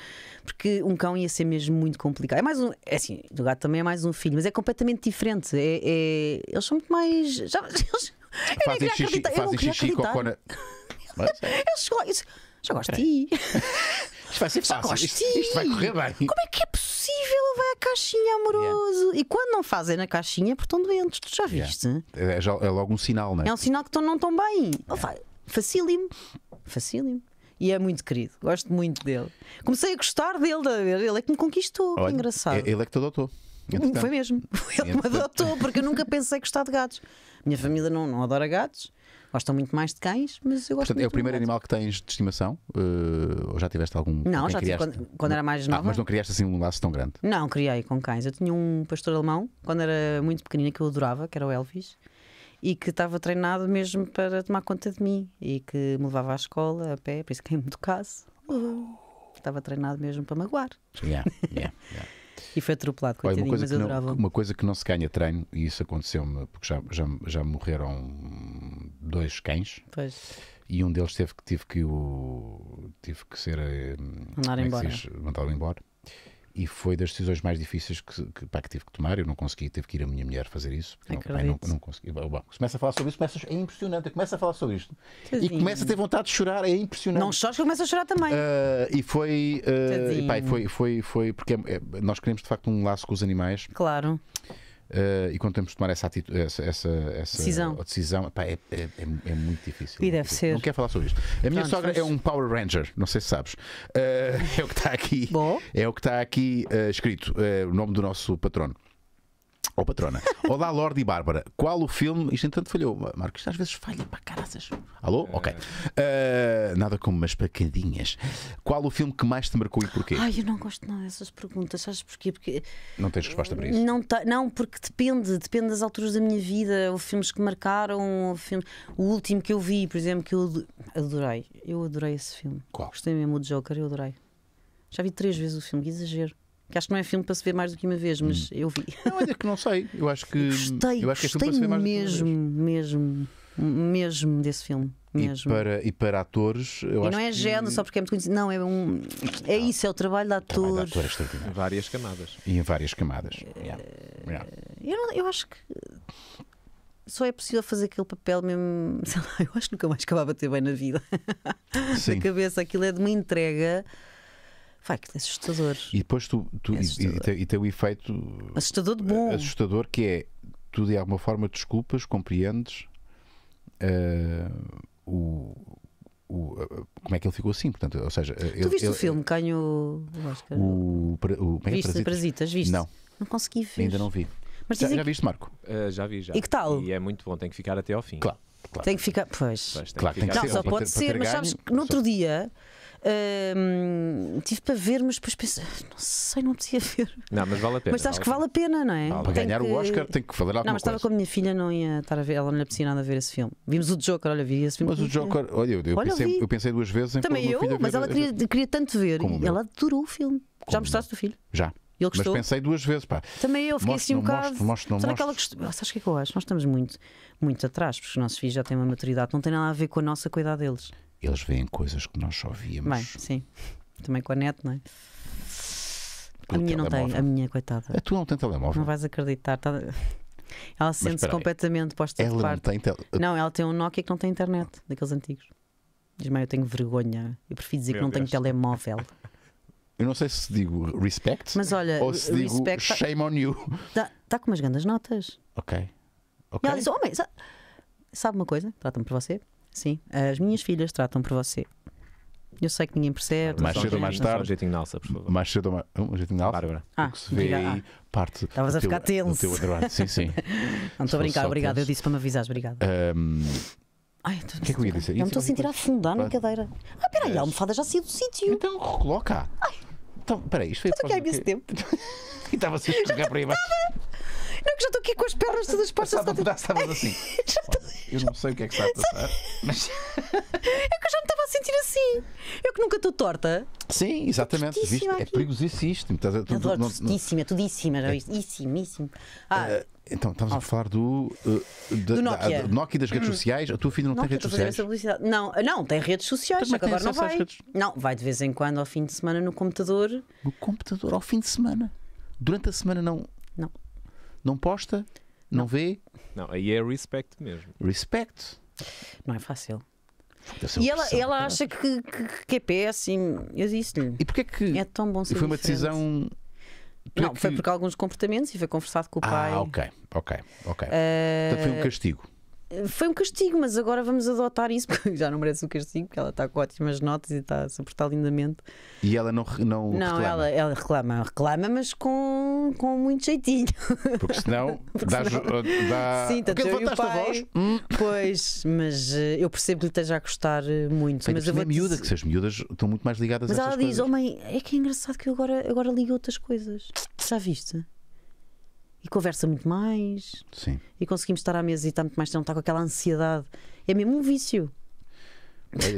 porque um cão ia ser mesmo muito complicado. É mais um. É assim, o gato também é mais um filho, mas é completamente diferente. É, é eles são muito mais. Já, eles, fazem eu xixi, acreditar. fazem eu Eles, eles, já gosto de é. ti. Isto vai ser é fácil. Isto, isto, vai correr bem. Como é que é possível? Ele vai à caixinha amoroso. Yeah. E quando não fazem na caixinha, porque estão doentes. Tu já viste? Yeah. É, é, logo um sinal, não é? É um sinal que estão, não estão bem. Yeah. Facílimo. Facílimo e é muito querido. Gosto muito dele. Comecei a gostar dele, ele é que me conquistou. Olha, engraçado. É, ele é que te adotou. Entretanto. Foi mesmo. Ele me adotou, porque eu nunca pensei gostar de gatos. Minha família não, não adora gatos. Gostam muito mais de cães, mas eu gosto Portanto, é o primeiro animal que tens de estimação? Uh, ou já tiveste algum? Não, já tive quando, quando, era mais nova. Ah, mas não criaste assim um laço tão grande? Não, criei com cães. Eu tinha um pastor alemão, quando era muito pequenina, que eu adorava, que era o Elvis e que estava treinado mesmo para tomar conta de mim e que me levava à escola a pé, por isso que é me caso. Estava treinado mesmo para magoar. Yeah, yeah, yeah. e foi atropelado, com Olha, mas eu adorava. Uma coisa que não se ganha treino, e isso aconteceu-me, porque já, já, já morreram dois cães. Pois. E um deles teve que, tive que o tive que ser eh, mandado é embora. embora. E foi das decisões mais difíceis que, que, pá, que tive que tomar. Eu não consegui, teve que ir a minha mulher fazer isso. Porque não, não, não consegui. Bom, começa a falar sobre isso, começa, é impressionante. Começa a falar sobre isto Tadinho. e começa a ter vontade de chorar, é impressionante. Não chores, começa a chorar também. Uh, e foi, uh, e, pá, foi, foi, foi, porque é, é, nós queremos de facto um laço com os animais. Claro. Uh, e quando temos de tomar essa, essa, essa, essa decisão, decisão é, é, é, é, muito difícil. E muito deve difícil. ser. Não quero falar sobre isto. A minha sogra é um Power Ranger, não sei se sabes. Uh, é o que está aqui. Bom. É o que está aqui uh, escrito, o nome do nosso patrono. Ou oh, patrona. Olá, Lorde e Bárbara. Qual o filme. Isto entanto falhou. Marcos, isto às vezes falha para caraças. Alô? É. Ok. Uh, nada como umas pacadinhas. Qual o filme que mais te marcou e porquê? Ai, eu não gosto não dessas perguntas. Sabes porquê? Porque. Não tens resposta para isso? Não, não porque depende. Depende das alturas da minha vida. Houve filmes que marcaram. Houve filmes... O último que eu vi, por exemplo, que eu adorei. Eu adorei esse filme. Qual? Gostei mesmo. do Joker, eu adorei. Já vi três vezes o filme, que exagero que acho que não é filme para se ver mais do que uma vez, mas hum. eu vi. Não, olha é que não sei. Eu acho que. Gostei, eu acho que é filme para se ver mais mesmo, do que uma vez. mesmo, mesmo desse filme. Mesmo. E, para, e para atores, eu e acho não é que... género só porque é muito conhecido, não, é um. É isso, é o trabalho de atores Trabalho de atores em várias camadas. E em várias camadas. Uh... Yeah. Yeah. Eu, eu acho que só é possível fazer aquele papel mesmo, sei lá, eu acho que nunca mais acabava de ter bem na vida. Sim. da cabeça, aquilo é de uma entrega Vai, que é assustador. E depois tu, tu é e, tem, e tem o efeito assustador de bom. Assustador que é tu de alguma forma desculpas, compreendes uh, o, o, ah, como é que ele ficou assim, portanto, ou seja, tu ele, viste ele, o filme, canho o Oscar. O, o, é, é viste Parasitas? Parasitas, viste? Não. Não consegui ver. Ainda não vi. Mas já, já viste, Marco? Uh, já vi, já. E que tal? E é muito bom, tem que ficar até ao fim. Claro. Claro. Tem que ficar, pois. pois tem claro, que ficar. Não, só pode ser, mas sabes que no outro dia tive para ver, mas depois pensei, ah, não sei, não podia ver. Não, mas vale a pena. Mas acho vale que vale a pena, pena não é? Vale. Para ganhar que... o Oscar tem que falar alguma Não, mas estava com a minha filha, não ia estar a ver, ela não lhe aprecia nada a ver esse filme. Vimos o Joker, olha, vi esse filme. Mas o Joker, olha, eu, olha, pensei, eu pensei duas vezes em Também eu, mas ela queria, queria tanto ver e ela adorou o filme. Como Já mostraste o filho? Já. Ele gostou. Mas pensei duas vezes, pá. Também eu fiquei assim um bocado. Mostro, mostro, aquela que... o que é que eu acho? Nós estamos muito, muito atrás, porque os nossos filhos já têm uma maturidade, não tem nada a ver com a nossa cuidar deles eles veem coisas que nós só víamos. Bem, sim. Também com a net, não é? A minha telemóvel. não tem, a minha, coitada. A é, tua não tem telemóvel. Não vais acreditar. Tá... Ela sente-se completamente posta ela de parte. Não, tel... não, ela tem um Nokia que não tem internet, daqueles antigos. Diz, mãe, eu tenho vergonha. Eu prefiro dizer Meu que não Deus. tenho telemóvel. Eu não sei se digo respect Mas olha, ou se digo tá- shame tá... on you. Está tá com umas grandes notas. Ok. okay. E ela diz: Homem, oh, sabe uma coisa? Trata-me por você. Sim, as minhas filhas tratam por você. Eu sei que ninguém percebe. Mais cedo ou mais tarde. Um jeitinho na alça, por favor. Mais cedo ou mais. Um jeitinho na alça. Bárbara. Ah, que se vê aí ah. parte. Estavas a ficar tenso. Sim, sim. Não estou a brincar, obrigado. Eu disse para me avisares, obrigado. Um... Ai, o que é que eu ia dizer? Eu me estou a é sentir a afundar na cadeira. Ah, peraí, a almofada já saiu do sítio. Então, recoloca. Ai. Então, peraí, isto foi. estou aqui há imenso tempo. e estava-se a escorregar por aí abaixo. Não, que já estou aqui com as pernas todas postas. Estava a estavas assim. Estou... Eu não sei o que é que está a passar. Mas... É que eu já me estava a sentir assim. Eu que nunca estou torta. Sim, exatamente. Viste? É perigosíssimo isto. Tá- Adoro, tu, não, tristíssimo, é tudíssimo. É. Issimíssimo. Ah. Uh, então, estamos a falar do, uh, da, do Nokia. Da, Nokia das redes hum. sociais. A tua filha não Nokia, tem redes tá sociais? Não, eh, não, tem redes sociais, Também agora não vai. Não, vai de vez em quando ao fim de semana no computador. No computador, ao fim de semana. Durante a semana não não posta, não, não vê. Não, aí é respeito mesmo. respeito Não é fácil. É e ela, ela acha que, que, que é péssimo. assim, eu disse-lhe. E porquê é que é tão bom ser foi uma diferente. decisão não, é que... foi porque alguns comportamentos e foi conversado com o ah, pai. Ah, ok, ok, ok. Uh... foi um castigo foi um castigo, mas agora vamos adotar isso, porque já não merece o castigo, porque ela está com ótimas notas e está a suportar lindamente. E ela não, não, não reclama? Não, ela, ela reclama, reclama, mas com, com muito jeitinho. Porque senão, porque dá. senão... dá. Sim, tanto é eu e pai, a voz? Hum? Pois, mas eh, eu percebo que lhe esteja a gostar eh, muito. Bem, mas a vou é miúda, que as miúdas estão muito mais ligadas mas a Mas ela diz: homem Oh é que é engraçado que eu agora, agora ligo outras coisas. Já viste? e conversa muito mais. Sim. E conseguimos estar à mesa e está muito mais, não está com aquela ansiedade. É mesmo um vício.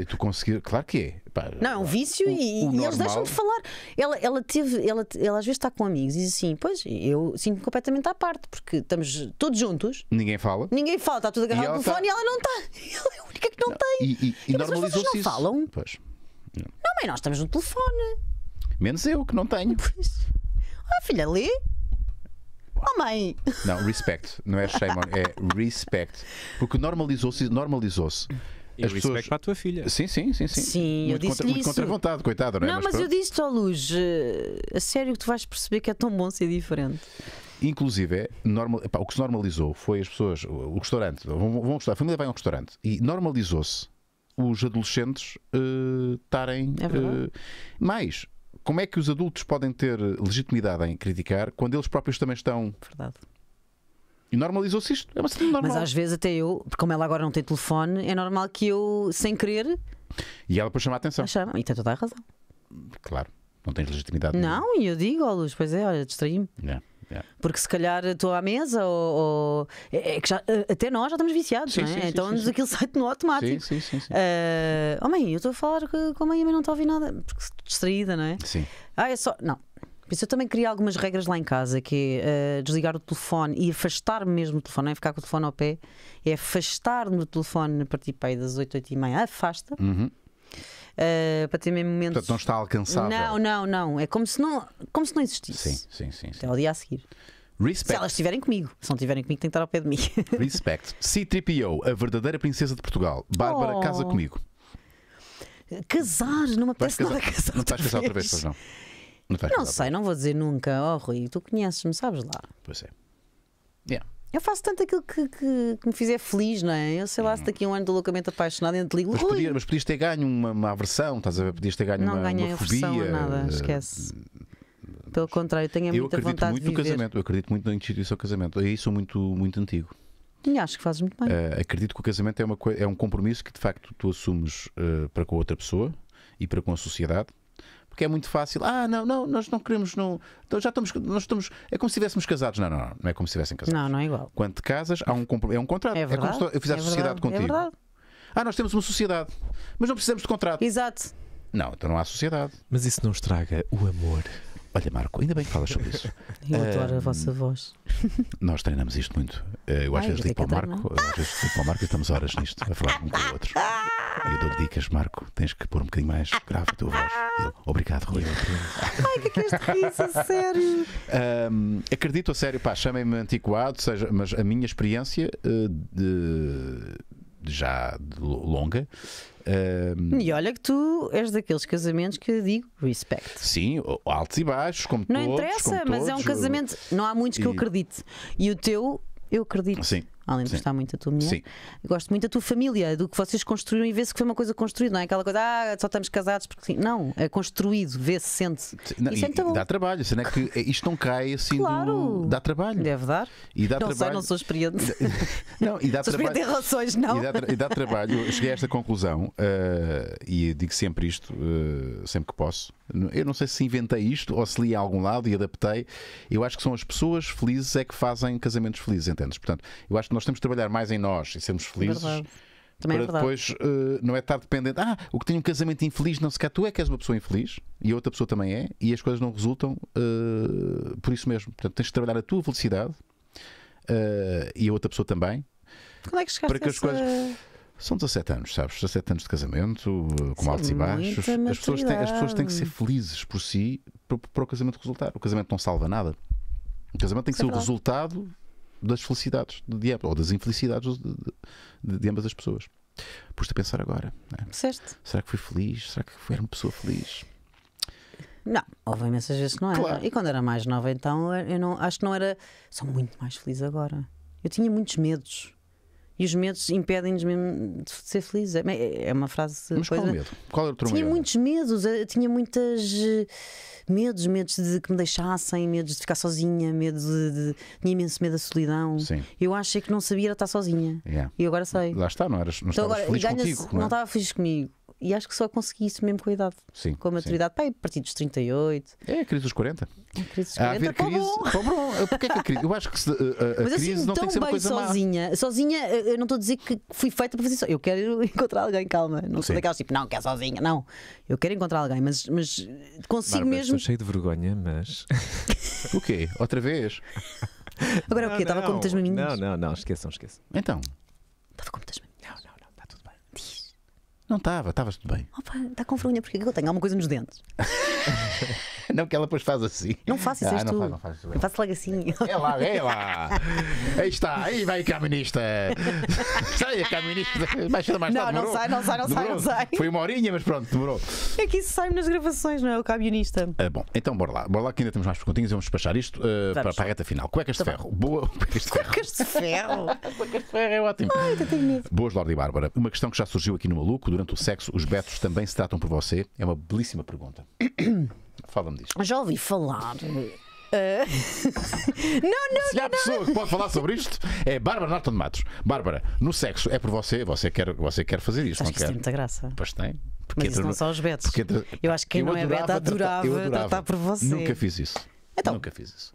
tu conseguir, claro que é. Pá, não, é um vício o, e, o e eles deixam de falar. Ela, ela teve, ela, ela às vezes está com amigos e diz assim: Pois, eu sinto-me completamente à parte, porque estamos todos juntos. Ninguém fala. Ninguém fala, está tudo agarrado no tá- telefone e ela não está. Ela é a única que não, não tem. E, e, e, e normalizou não isso. falam. Pois. Não. não, mãe, nós estamos no telefone. Menos eu, que não tenho. Pois. Ah, filha, lê. Oh, mãe! Não, respect. Não é shame on, é respect. Porque normalizou-se. Normalizou-se. E as pessoas... para a tua filha. Sim, sim, sim. Sim, sim muito, contra, muito contra a vontade, coitado, não é? Não, mas, mas eu disse-te, à Luz, eh, a sério que tu vais perceber que é tão bom ser diferente. Inclusive, é normal, epá, o que se normalizou foi as pessoas, o, restaurante, vão, vão, a família vai a um restaurante e normalizou-se os adolescentes eh, estarem. Uh, tarem, é uh, mais, como é que os adultos podem ter legitimidade em criticar quando eles próprios também estão. Verdade. E normalizou-se isto. É uma cena normal. Mas às vezes até eu, como ela agora não tem telefone, é normal que eu, sem querer. E ela depois chamar a atenção. Chama, e tem toda a razão. Claro, não tens legitimidade. Não, e eu digo, ó Luz, pois é, olha, distraí-me. Yeah. É. Porque se calhar estou à mesa ou. ou é, é que já, eh, até nós já estamos viciados, sim, não é? Sim, então sim, aquilo sai no automático. Sim, sim, sim. Uh, oh, eu estou a falar com a mãe e a mãe não está a ouvir nada, porque distraída, não é? Sim. Ah, é só. Não. Por isso eu também criei algumas regras lá em casa, que é uh, desligar o telefone e afastar-me mesmo do telefone, não é ficar com o telefone ao pé, é afastar-me do telefone a partir das 8, 8 e meia, afasta. Uhum uh, para ter mesmo momentos. Portanto, não está alcançável. Não, não, não. É como se não, como se não existisse. Sim, sim, sim. sim. ao dia a seguir. Respect. Se elas estiverem comigo. Se não estiverem comigo, tem que estar ao pé de mim. Respect. C3PO, a verdadeira princesa de Portugal. Bárbara, oh. casa comigo. Casar, não me apetece nada casar. Não estás casar outra vez, não. Não, não sei, não vou dizer nunca. Oh, Rui, tu conheces-me, sabes lá. Pois é. Yeah. Eu faço tanto aquilo que, que, que, me fizer feliz, não é? Eu sei lá, se uhum. daqui a um ano do loucamente apaixonado, entre ligo. Mas, podia, mas podias ter ganho uma, uma, aversão, estás a ver? Podias ter ganho não uma, ganhei uma fobia. Não nada, eh, esquece. Pelo contrário, tenho eu muita vontade muito de viver. No casamento, eu acredito muito na instituição do casamento. Aí sou muito, muito antigo. E acho que fazes muito bem. Uh, acredito que o casamento é, uma, é um compromisso que de facto tu assumes uh, para com a outra pessoa e para com a sociedade porque é muito fácil. Ah, não, não, nós não queremos. Não, então já estamos, nós estamos. É como se estivéssemos casados. Não, não, não, não é como se estivessem casados. Não, não é igual. Quando te casas, há um, é um contrato. É, verdade, é como se eu fizesse é sociedade é contigo. É Ah, nós temos uma sociedade, mas não precisamos de contrato. Exato. Não, então não há sociedade. Mas isso não estraga o amor. Olha, Marco, ainda bem que falas sobre isso. Eu adoro a vossa voz. Nós treinamos isto muito. Eh, eu às Ai, vezes ligo para o Marco, às vezes ligo para o Marco e estamos horas nisto, a falar um com o outro. E eu dou-lhe dicas, Marco, tens que pôr um bocadinho mais grave a tua voz. Eu, obrigado, Rui. Ai, que é que este isso, a sério. Um, acredito a sério, pá, chamem-me antiquado, seja, mas a minha experiência uh, de já longa. Um... E olha que tu és daqueles casamentos que digo respect. Sim, altos e baixos, como não todos. Não interessa, mas todos. é um casamento. Não há muitos que e... eu acredite. E o teu, eu acredito. Sim além de gostar muito da tua mulher. Sim. Gosto muito da tua família, do que vocês construíram e vê-se que foi uma coisa construída, não é aquela coisa, ah, só estamos casados porque sim. Não, é construído, vê-se, sente-se. É e, Dá trabalho, sendo é que isto não cai assim claro. do... Dá trabalho. Deve dar. E dá não trabalho. sei, não sou experiente. não, e dá sou trabalho. em relações, não. E dá, tra... e dá trabalho. Eu cheguei a esta conclusão uh, e digo sempre isto, uh, sempre que posso. Eu não sei se inventei isto ou se li a algum lado e adaptei. Eu acho que são as pessoas felizes é que fazem casamentos felizes, entendes? Portanto, eu acho que nós temos de trabalhar mais em nós e sermos felizes. Verdade. Também é para é depois uh, não é estar dependente. Ah, o que tem um casamento infeliz, não se calhar tu é que és uma pessoa infeliz e a outra pessoa também é, e as coisas não resultam uh, por isso mesmo. Portanto, tens de trabalhar a tua felicidade uh, e a outra pessoa também. Como é que chegaste para que as essa... coisas São 17 anos, sabes? 17 anos de casamento, com Sim, altos e baixos. As pessoas, têm, as pessoas têm que ser felizes por si para, para o casamento resultar. O casamento não salva nada. O casamento tem que ser é o resultado das felicidades de ambas, ou das infelicidades de, de, de ambas as pessoas. Pus-te a pensar agora. Né? Certo. Será que fui feliz? Será que era uma pessoa feliz? Não, houve imensas vezes que não era. Claro. E quando era mais nova, então, eu não, acho que não era. Sou muito mais feliz agora. Eu tinha muitos medos. E os medos impedem-nos mesmo de ser felizes. É, é uma frase. Mas coisa... qual medo? Qual era é o teu Tinha muitos medos, tinha muitas. Eh, medos, medos de que me deixassem, medos de ficar sozinha, medo de, de... Tinha imenso medo da solidão. Sim. Eu achei que não sabia estar sozinha. Yeah. E agora sei. Lá está, não eras. Não então agora, feliz contigo, não, é? não estava feliz comigo. E acho que só consegui isso mesmo com a idade. Sim. Com a maturidade. Sim. Pai, a partir dos 38. É a crise dos 40. A crise dos 40. A haver pô, é que a crise? Eu acho que se, eh, eh, a, a crise assim, não tem que ser uma coisa sozinha. Má. Sozinha, eu não estou a dizer que fui feita para fazer só. Eu quero encontrar alguém, calma. Não sou daquelas tipo, não, quer sozinha. Não. Eu quero encontrar alguém, mas, mas consigo mesmo. Estou cheio de vergonha, mas. o quê? Outra vez? Agora não, o quê? Estava com muitas meninas Não, não, não, esqueçam, esqueçam. Então. Estava com muitas meninas. Não estava, estavas tudo bem. Opa, está com vergonha porque eu tenho alguma coisa nos dentes. Não, que ela depois faz assim. Não faça isso, ah, não, tu. Faz, não faz isso bem. Eu faço logo assim. É lá, é lá. aí está, aí vai a caminista. sai a caminista. Mais cedo, mais não, tarde. Não, não sai, não sai, não sai, não sai. Foi uma horinha, mas pronto, demorou. É que isso sai nas gravações, não é? O camionista. Ah, bom, então bora lá. Bora lá que ainda temos mais perguntinhas. Vamos despachar isto uh, para, para, a reta final. Cuecas tá de então ferro. Boa. Cuecas de ferro. Cuecas de ferro. Cuecas de ferro é ótimo. Ai, tenho medo. Boas, Lorde e Bárbara. Uma questão que já surgiu aqui no Maluco. Durante o sexo, os betos também se tratam por você? É uma belíssima pergunta. Fala-me disto. Já ouvi falar. Eh, não, não, Se há não. pessoa que pode falar sobre isto, é Bárbara Norton de Matos. Bárbara, no sexo é por você, você quer, você quer fazer isto, Acho não que quer? Isso tem muita graça. Pois tem. Porque Mas isso não são os betos. Porque... Eu acho que quem eu não é beta adorava, adorava tratar por você. Nunca fiz isso. Então. Nunca fiz isso.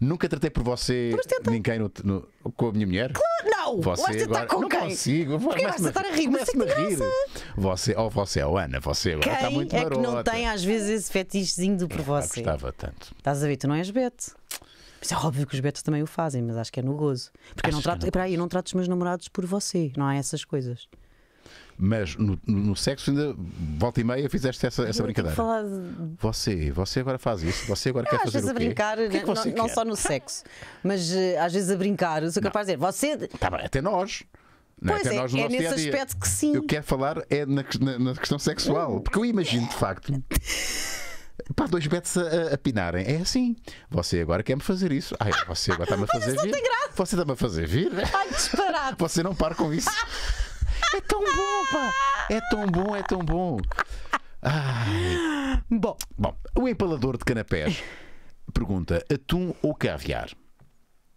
Nunca tratei por você ninguém no, no, com a minha mulher. Claro, não! Você agora, com não quem? consigo. Por que vais tentar a rir? começa a rir. Você, ou oh, você, ou é Ana, você agora quem está muito é marota. é que não tem às vezes esse fetichezinho do por você? Ah, gostava tanto. Estás a ver, tu não és beto. Mas é óbvio que os betos também o fazem, mas acho que é no gozo. Porque eu não é trato, não... Peraí, eu não trato os meus namorados por você, não há essas coisas. Mas no, no, sexo ainda volta e meia fizeste essa, essa brincadeira. De... Você, você agora faz isso, você agora não, quer fazer vezes o quê? a brincar, que é que não, só no sexo, mas eh, às vezes a brincar, eu sou capaz de dizer, você. Tá bem, até nós. Não, é? pois é, é, é nesse aspecto que sim. Eu quero falar é na, na, na questão sexual, porque eu imagino de facto. Pá, dois betes a, a, pinarem. É assim. Você agora quer-me fazer isso. Ai, você agora está-me a fazer vir. Você está-me a fazer vir. Ai, disparado. Você não para com isso. É tão bom, pá! É tão bom, é tão bom. Ai. Bom. Bom, o empalador de canapés pergunta: atum ou caviar?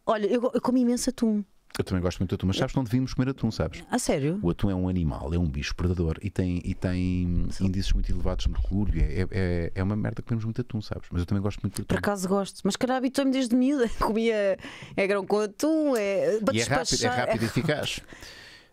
Olha, eu, eu como imenso atum. Eu também gosto muito de atum, mas sabes que não devíamos comer atum, sabes? A ah, sério? O atum é um animal, é um bicho predador e tem, e tem índices muito elevados de mercúrio. É, é, é, é uma merda que comemos muito atum, sabes? Mas eu também gosto muito de atum. Por acaso gosto, mas cara, habituei-me desde miúda. Comia é grão com atum, é. E é rápido, é rápido e eficaz.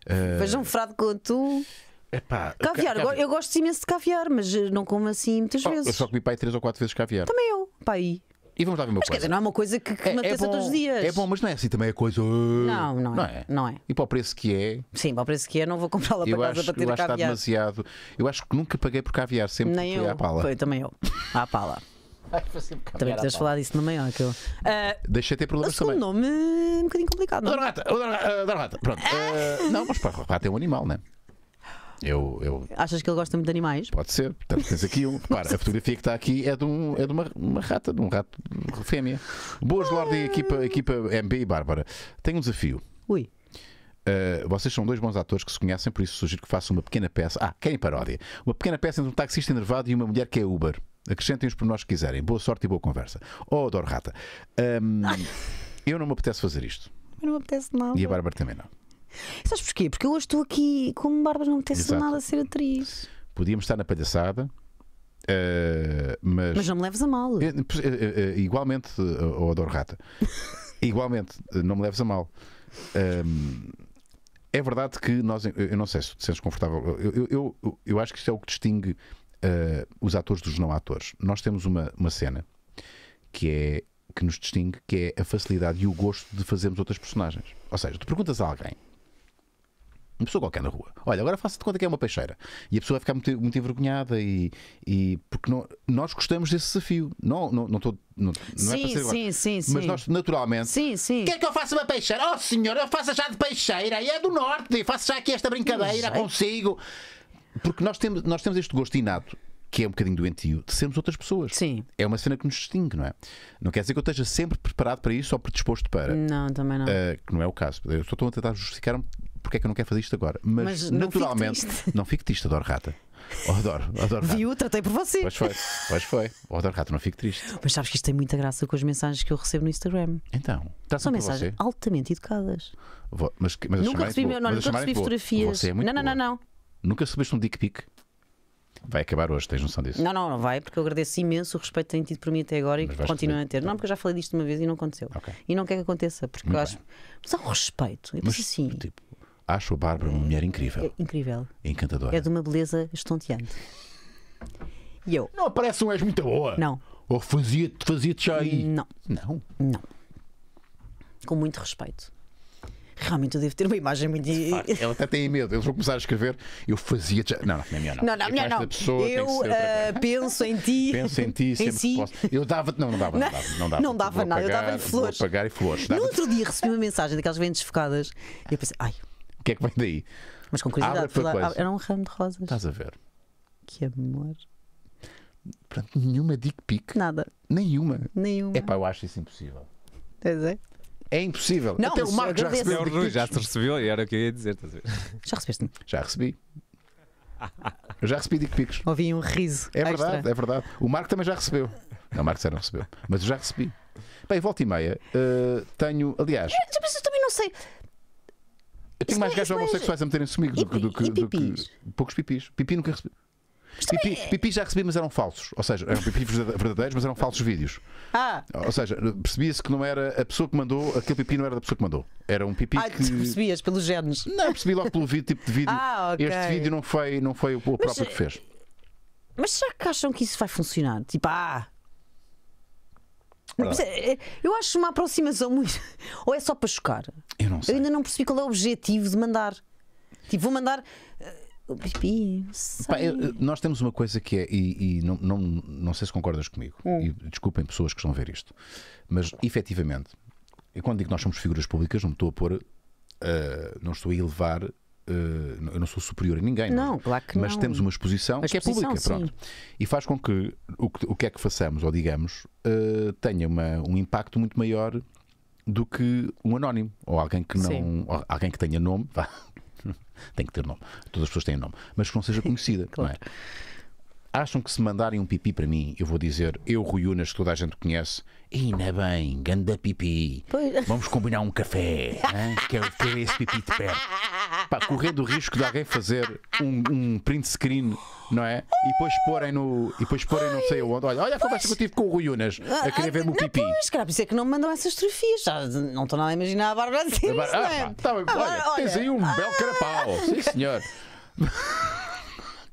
Eh, Vejam um frado com tu. Epá, caviar, ca caviar. eu gosto imenso de caviar, mas eh, não como assim muitas oh, vezes. Eu só comi pai três ou quatro vezes caviar. Também eu, pai. E vamos lá ver uma mas, coisa. Quer dizer, não é uma coisa que, que é, me é apeteça é todos os dias. É bom, mas não é assim também é coisa. Uh, não, não, não é. é. Não é. E para o preço que é. Sim, para o preço que é, não vou comprá-la para casa para ter eu acho caviar. Que está demasiado. Eu acho que nunca paguei por caviar, sempre Nem fui eu. à pala. Foi também eu, à pala. Também podes falar disso no maior. Que eu... uh, Deixa ter problemas também. um nome um bocadinho complicado, não é? rata uh, Dorrata, ah, pronto. Uh, não, mas pá, rato é um animal, não é? Eu, eu... Achas que ele gosta muito de animais? Pode ser, portanto tens aqui um. Para, a fotografia que está aqui é de, um, é de uma, uma rata, de um rato fêmea. Boas, Lorde e equipa, equipa MB e Bárbara. Tenho um desafio. Ui. Uh, vocês são dois bons atores que se conhecem, por isso sugiro que façam uma pequena peça. Ah, querem paródia? Uma pequena peça entre um taxista enervado e uma mulher que é Uber. Acrescentem os nós que quiserem. Boa sorte e boa conversa. Oh, adoro rata. Um, eu não me apetece fazer isto. Eu não me apetece nada. E a Bárbara também não. Sabes porquê? Porque eu hoje estou aqui, como Bárbara não me apetece Exato. nada a ser atriz. Podíamos estar na palhaçada. Uh, mas... mas não me leves a mal. Uh, uh, igualmente, oh, adoro rata. igualmente, não me leves a mal. Hum, é verdade que nós, eu não sei se te sentes confortável, eu, eu, eu, eu, acho que isto é o que distingue uh, os atores dos não atores. Nós temos uma, uma cena que é que nos distingue, que é a facilidade e o gosto de fazermos outras personagens. Ou seja, tu perguntas a alguém, uma pessoa qualquer na rua, olha, agora faça-te conta que é uma peixeira. E a pessoa vai ficar muito, muito envergonhada e, e porque não, nós gostamos desse desafio. Não, não, não, tô, não, não é sim, é para ser sim, sim, sim, Mas nós, naturalmente, sim, sim. quer é que eu faça uma peixeira? Oh senhor, eu faço já de peixeira e é do norte, faço já aqui esta brincadeira, é. consigo. Porque nós temos, nós temos este gosto inato que é um bocadinho doentio, de sermos outras pessoas. Sim. É uma cena que nos distingue, não é? Não quer dizer que eu esteja sempre preparado para isso ou predisposto para. Não, também não. Uh, que não é o caso. Eu estou a tentar justificar porque é que eu não quero fazer isto agora. Mas, Mas naturalmente, não fico triste, adoro rata. Oh, adoro, adoro. Viu, tratei por você. Pois foi, pois foi. Oh, adoro rato, não fico triste. Mas sabes que isto tem muita graça com as mensagens que eu recebo no Instagram. Então, são mensagens você? altamente educadas. Vou, mas, mas nunca recebi, meu, não, nunca recebi fotografias. É não, não, não, não. Nunca recebeste um dick pic? Vai acabar hoje, tens noção disso? Não, não, não vai, porque eu agradeço imenso o respeito que têm tido por mim até agora e que continuam a ter. Não, porque eu já falei disto uma vez e não aconteceu. Okay. E não quer que aconteça, porque eu acho. Mas há um respeito. Eu mas, assim. Tipo, acho a Bárbara uma mulher incrível. É incrível. encantadora. É de uma beleza estonteante. E eu. Não aparece um és muito boa. Não. Ou fazia-te fazia já aí. Não. Não. Não. Com muito respeito realmente eu devo ter uma imagem muito. Ah, ela até tem medo, eles vão começar a escrever. Eu fazia. Não, não, não. É não, não, não. Pessoa, eu uh, penso em ti. Penso em ti, sempre em si. posso. Eu dava. Não, não dava, não, dava. Não dava, não dava nada, pagar, eu dava-lhe flores. pagar e flores. No outro dia recebi uma mensagem daquelas bem desfocadas e eu pensei, ai. O que é que vem daí? Mas com curiosidade, lá, era um ramo de rosas. Estás a ver. Que amor. Pronto, nenhuma dick pic. Nada. Nenhuma. Nenhuma. É pá, eu acho isso impossível. Pois é. É impossível. Não, Até o então, Marco já recebeu. Rui, já se recebeu e era o que eu ia dizer. Já recebeste-me? Já recebi. Eu já recebi dick picos. Ouvi um riso. É extra. verdade, é verdade. O Marco também já recebeu. Não, o Marco já não recebeu. Mas eu já recebi. Bem, volta e meia. Uh, tenho, aliás. Eu, mas eu também não sei. Eu tenho mais é- gajos é- homossexuais a meterem-se comigo do que, do, que, do que. Poucos pipis. Pipi nunca recebi. Pipi, é. pipi, já recebi, mas eram falsos. Ou seja, eram pipi verdadeiros, mas eram falsos vídeos. Ah. Ou seja, percebia-se que não era a pessoa que mandou, aquele pipi não era da pessoa que mandou. Era um pipi ah, que. percebias pelos genes? Não, percebi logo pelo vídeo, tipo de vídeo. Ah, okay. Este vídeo não foi, não foi o mas, próprio que fez. Eh, mas será que acham que isso vai funcionar? Tipo, ah. Eh, eh, eu acho uma aproximação muito. Ou é só para chocar? Eu não sei. Eu ainda não percebi qual é o objetivo de mandar. Tipo, vou mandar nós temos uma coisa que é, e, e não, não, não sei se concordas comigo, hum. e desculpem pessoas que estão a ver isto, mas efetivamente, eu quando digo que nós somos figuras públicas, não me estou a pôr, uh, não estou a elevar. Uh, eu não sou superior a ninguém, não, é? Claro mas não. temos uma exposição, que é pública, pronto. E faz com que o, que o que é que façamos ou digamos uh, tenha uma, um impacto muito maior do que um anónimo ou alguém que não, alguém que tenha nome, vá, tem que ter nome. Todas as pessoas têm nome, mas que não seja conhecida, claro. não é? Acham que se mandarem um pipi para mim, eu vou dizer, eu, Rui Unas, que toda a gente conhece, ainda bem, ganda pipi, pois. vamos combinar um café, hein? quero é ter esse pipi de perto. Pá, correndo o risco de alguém fazer um, um print screen, não é? E depois porem no. E depois porem não sei onde. Olha, olha a conversa que eu tive com o Rui Unas, a ah, querer ver o meu ah, pipi. Pois, cara, por isso é que não me mandam essas trofias. não estou nada a imaginar a Bárbara assim. Ah, é? pá, tá, olha, olha, tens aí um belo carapau, sim senhor.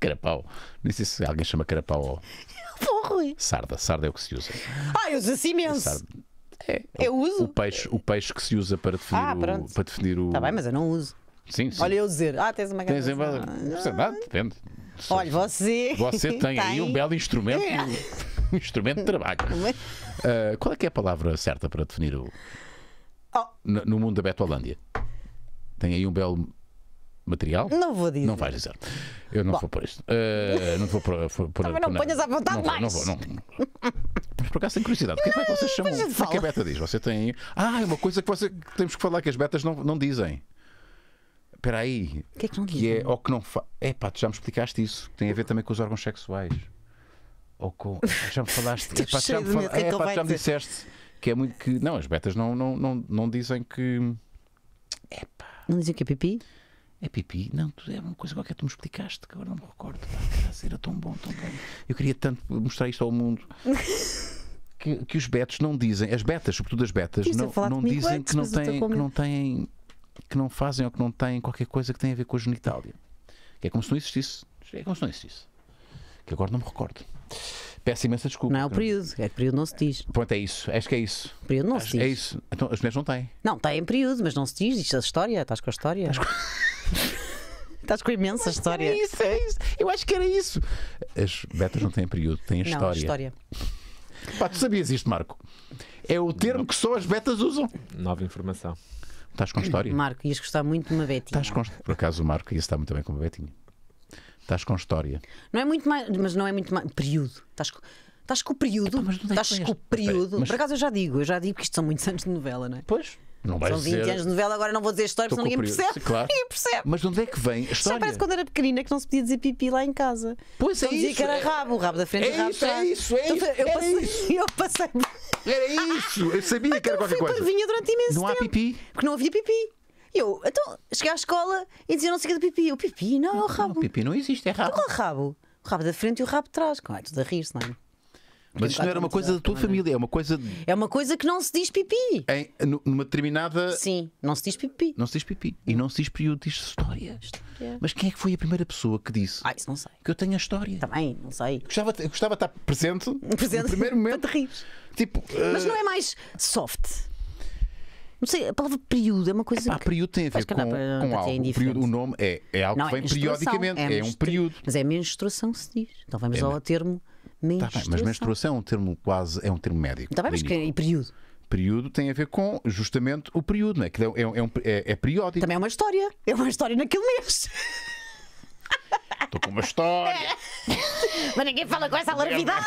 Carapau. Nem sei se alguém chama carapau ou. Pô, Rui. Sarda. Sarda é o que se usa. Ah, eu uso assim imenso. Sarda. É, eu o, uso. O peixe, o peixe que se usa para definir ah, o. Para definir o... Tá bem, mas eu não uso. Sim, sim. Olha, eu dizer, ah, tens uma garrafa. Tens uma... Não. Não, ah. depende. Olha, você. Você tem, tem, tá aí um belo instrumento. É. um instrumento de trabalho. Uh, qual é que é a palavra certa para definir o. Oh. No, no mundo da Betolândia? Tem aí um belo material? Não vou dizer. Não vais dizer. Eu não Bom. vou por isto. Uh, não vou por. por, eh, por Também não por, ponhas à vontade não, mais. Não vou, não. Mas por acaso tenho curiosidade. O que é que vocês chamam? O que é que a beta diz? Você tem. Ah, é uma coisa que você... temos que falar que as betas não, não dizem. Espera aí. O que é que não dizem? Que é, ou que não fa... É pá, tu já me explicaste isso. Tem a ver também com os órgãos sexuais. Ou com. Já me falaste. é pá, já me, é fal... é, pá, já me disseste. Que é muito que. Não, as betas não, não, não, não dizem que. Epá. Não dizem que é pipi? É pipi? Não, é uma coisa qualquer que tu me explicaste, que agora não me recordo. Pá, era tão bom, tão bom. Eu queria tanto mostrar isto ao mundo. Que, que os betos não dizem, as betas, sobretudo as betas, é não, não dizem antes, que, não têm, que não têm, que não fazem ou que não têm qualquer coisa que tenha a ver com a genitália. Que é como se não existisse. É como se não existisse. Que agora não me recordo. Peço imensa desculpa. Não é o período, é que período não se diz. Pronto, é isso, acho que é isso. O período não acho, se é diz. É isso. Então as mulheres não têm. Não, têm período, mas não se diz, diz a história, estás com a história. Estás com... Estás com imensa história. É isso, é isso. Eu acho que era isso. As betas não têm período, têm não, história. história. Pá, tu sabias isto, Marco? É o termo que só as betas usam. Nova informação. Estás com história? Marco, ias gostar muito de uma betinha. Estás com... Por acaso o Marco ia estar muito bem com uma betinha. Estás com história. Não é muito mais, mas não é muito mais. Período. Estás com. Estás com o período. estás com o período. Mas... Por acaso eu já digo, eu já digo que isto são muitos anos de novela, não é? Pois. Não vai São 20 dizer... anos de novela, agora não vou dizer história, porque ninguém percebe. Sim, claro. ninguém percebe. Mas de onde é que vem a história? Já parece quando era pequenina que não se podia dizer pipi lá em casa. Pois então é dizia isso. dizia que era é- rabo, o rabo da frente é rabo isso, É isso, é então, isso. Eu passei, isso. Eu passei... Era isso, eu sabia então, que era então, qualquer coisa. vinha durante imenso não tempo. Não há pipi? Porque não havia pipi. Eu, então, cheguei à escola e dizia não sei o que é pipi. O pipi não, é o rabo. Não, o pipi não existe, é então, rabo. qual é rabo? O rabo da frente e o rabo de trás. Claro, é tudo a rir-se, não é? Mas isto não era uma coisa da tua família, é uma coisa. É uma coisa que não se diz pipi. Em, numa determinada. Sim, não se diz pipi. Não se diz pipi. E não se diz período, diz história. história. Mas quem é que foi a primeira pessoa que disse? Ah, isso não sei. Que eu tenho a história. Também, tá não sei. Gostava, gostava de estar presente. Presente. No primeiro momento. para te rir. Tipo, uh... Mas não é mais soft. Não sei, a palavra período é uma coisa. Ah, período tem a ver com, com, algo. É período, o nome é, é algo não, que vem é periodicamente. É, é, um período. Mas é menstruação, se diz. Então vamos é ao termo. Menstruação. Tá bem, mas menstruação é um termo quase, é um termo médico. Está bem, mas que, e período? período tem a ver com justamente o período, né? que é, é, é, é, é periódico. Também é uma história. É uma história naquele mês. Estou com uma história. Mas ninguém fala com essa larvidade.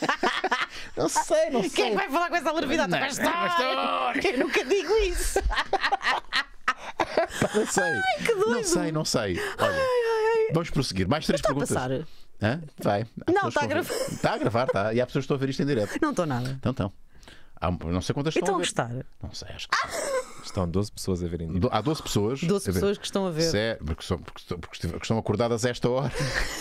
Não sei, não é sei. Quem vai falar com essa larvidade? Não, é uma história. Eu nunca digo isso. Não sei. Ai, que doido. Não sei, não sei. Olha, ai, ai, ai. Vamos prosseguir. Mais três perguntas. Hã? Vai. Há não, tá está tá a, gravar. Está a gravar, está. E há pessoas que estão a ver isto em direto. Não estou nada. Então, então. Há, não sei quantas então, estão. Estão a, ver. gostar? Não sei, acho que. Estão 12 pessoas a verem direto. Há 12 pessoas. 12 pessoas que estão a ver. Sério, porque, são, porque, estão, porque estão acordadas a esta hora.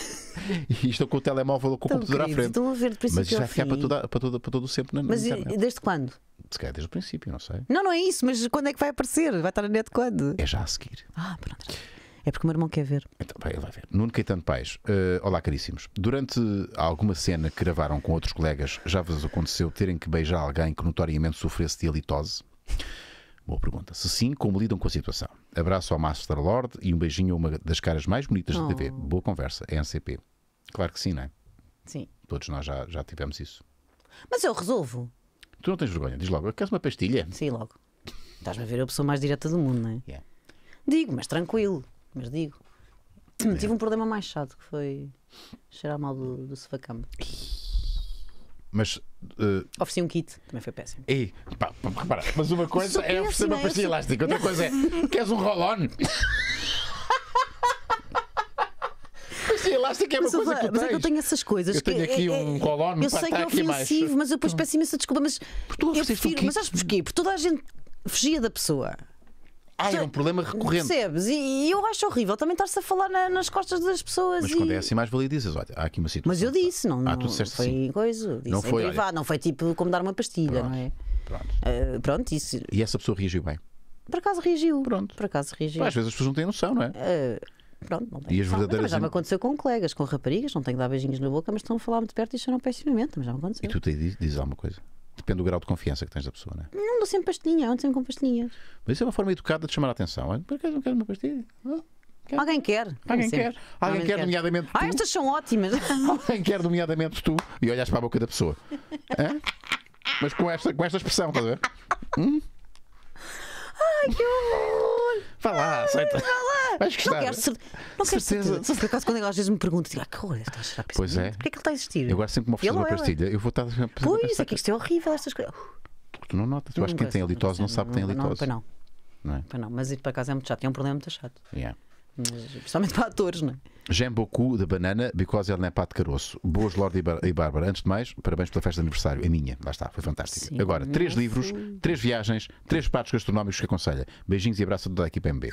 e estão com o telemóvel ou com o então, computador querido, à frente. Estão a ver de princípio Mas isto vai ficar para, toda, para, toda, para todo o sempre na Mas internet. desde quando? Se calhar desde o princípio, não sei. Não, não é isso, mas quando é que vai aparecer? Vai estar na net quando? É já a seguir. Ah, pronto. É porque o meu irmão quer ver. Então, vai, vai ver. Nuno Caetano Pais, uh, olá caríssimos. Durante alguma cena que gravaram com outros colegas, já vos aconteceu terem que beijar alguém que notoriamente sofresse de halitose? Boa pergunta. Se sim, como lidam com a situação? Abraço ao Master Lord e um beijinho a uma das caras mais bonitas oh. da TV. Boa conversa, é NCP. Claro que sim, não é? Sim. Todos nós já, já tivemos isso. Mas eu resolvo. Tu não tens vergonha, diz logo, queres uma pastilha? Sim, logo. Estás-me a ver, a pessoa mais direta do mundo, não é? Yeah. Digo, mas tranquilo mas digo. É. Tive um problema mais chato que foi cheirar mal do, do sofacama. Mas. Uh... Ofereci um kit, também foi péssimo. E, pá, pá, repara, mas uma coisa é, é oferecer uma pastilha é elástica, outra coisa é queres um roll-on? elástica é uma mas, coisa que Mas é que eu tenho essas coisas. Eu tenho aqui é, um é- rolón Eu sei tá que é ofensivo, mas eu depois peço imensa desculpa. Mas, eu prefiro, mas sabes porquê? Porque toda a gente fugia da pessoa. Ah, era é um problema recorrente. Percebes? E, e eu acho horrível também estar-se a falar na, nas costas das pessoas. Mas e... quando é assim, mais valia dizes: olha, há aqui uma situação. Mas eu tá- disse, não, não ah, tu disseste foi sim. coisa. Disse não foi privado, olha... não foi tipo como dar uma pastilha, pronto, não é? Pronto. Uh, pronto, isso. E essa pessoa reagiu bem? Por acaso reagiu. Pronto. Por acaso reagiu. às vezes as pessoas não têm noção, não é? Uh... Pronto, não tem. e as verdadeiras... Mas já me aconteceu com colegas, com raparigas, não tenho que dar beijinhos na boca, mas estão a falar muito perto e cheiram pessimamente, mas já me aconteceu. E tu te diz, alguma coisa? Depende do grau de confiança que tens da pessoa, não é? Não dou sempre pastelinha, eu ando sempre com pastelinhas. Mas isso é uma forma educada de chamar a atenção. Porque por não queres uma pastilha? Quer. Alguém quer. Alguém quer. Alguém quer, quer, nomeadamente ah, tu. Ah, estas são ótimas. Alguém quer, nomeadamente tu. E olhas para a boca da pessoa. Mas com esta, com esta expressão, estás a ver? Hum? Ai, que horror! Vai lá, aceita. Vai lá! Vais Não quero, cer não quero certeza. certeza. Por acaso, quando ele às vezes me pergunta, digo, tipo, ah, que horror está a cheirar para Pois é. Porquê é que ele está a existir? Eu gosto sempre que me oferecer uma pastilha. Eu vou estar a Pois, é que isto é horrível, estas coisas. Tu não notas. Eu acho que quem tem halitose não sabe que tem halitose. Não, para não. Não, é? para não. Mas ir para casa é muito chato. É um problema muito chato. Yeah mas principalmente para atores, não é? Bocu de banana, because ele não é pato caroço. Boas Lorde e Bárbara. Antes de mais, parabéns pela festa de aniversário. É minha, lá está, foi fantástica. Sim, Agora, três livros, três viagens, três pratos gastronómicos que aconselha. Beijinhos e abraço a toda a equipa MB.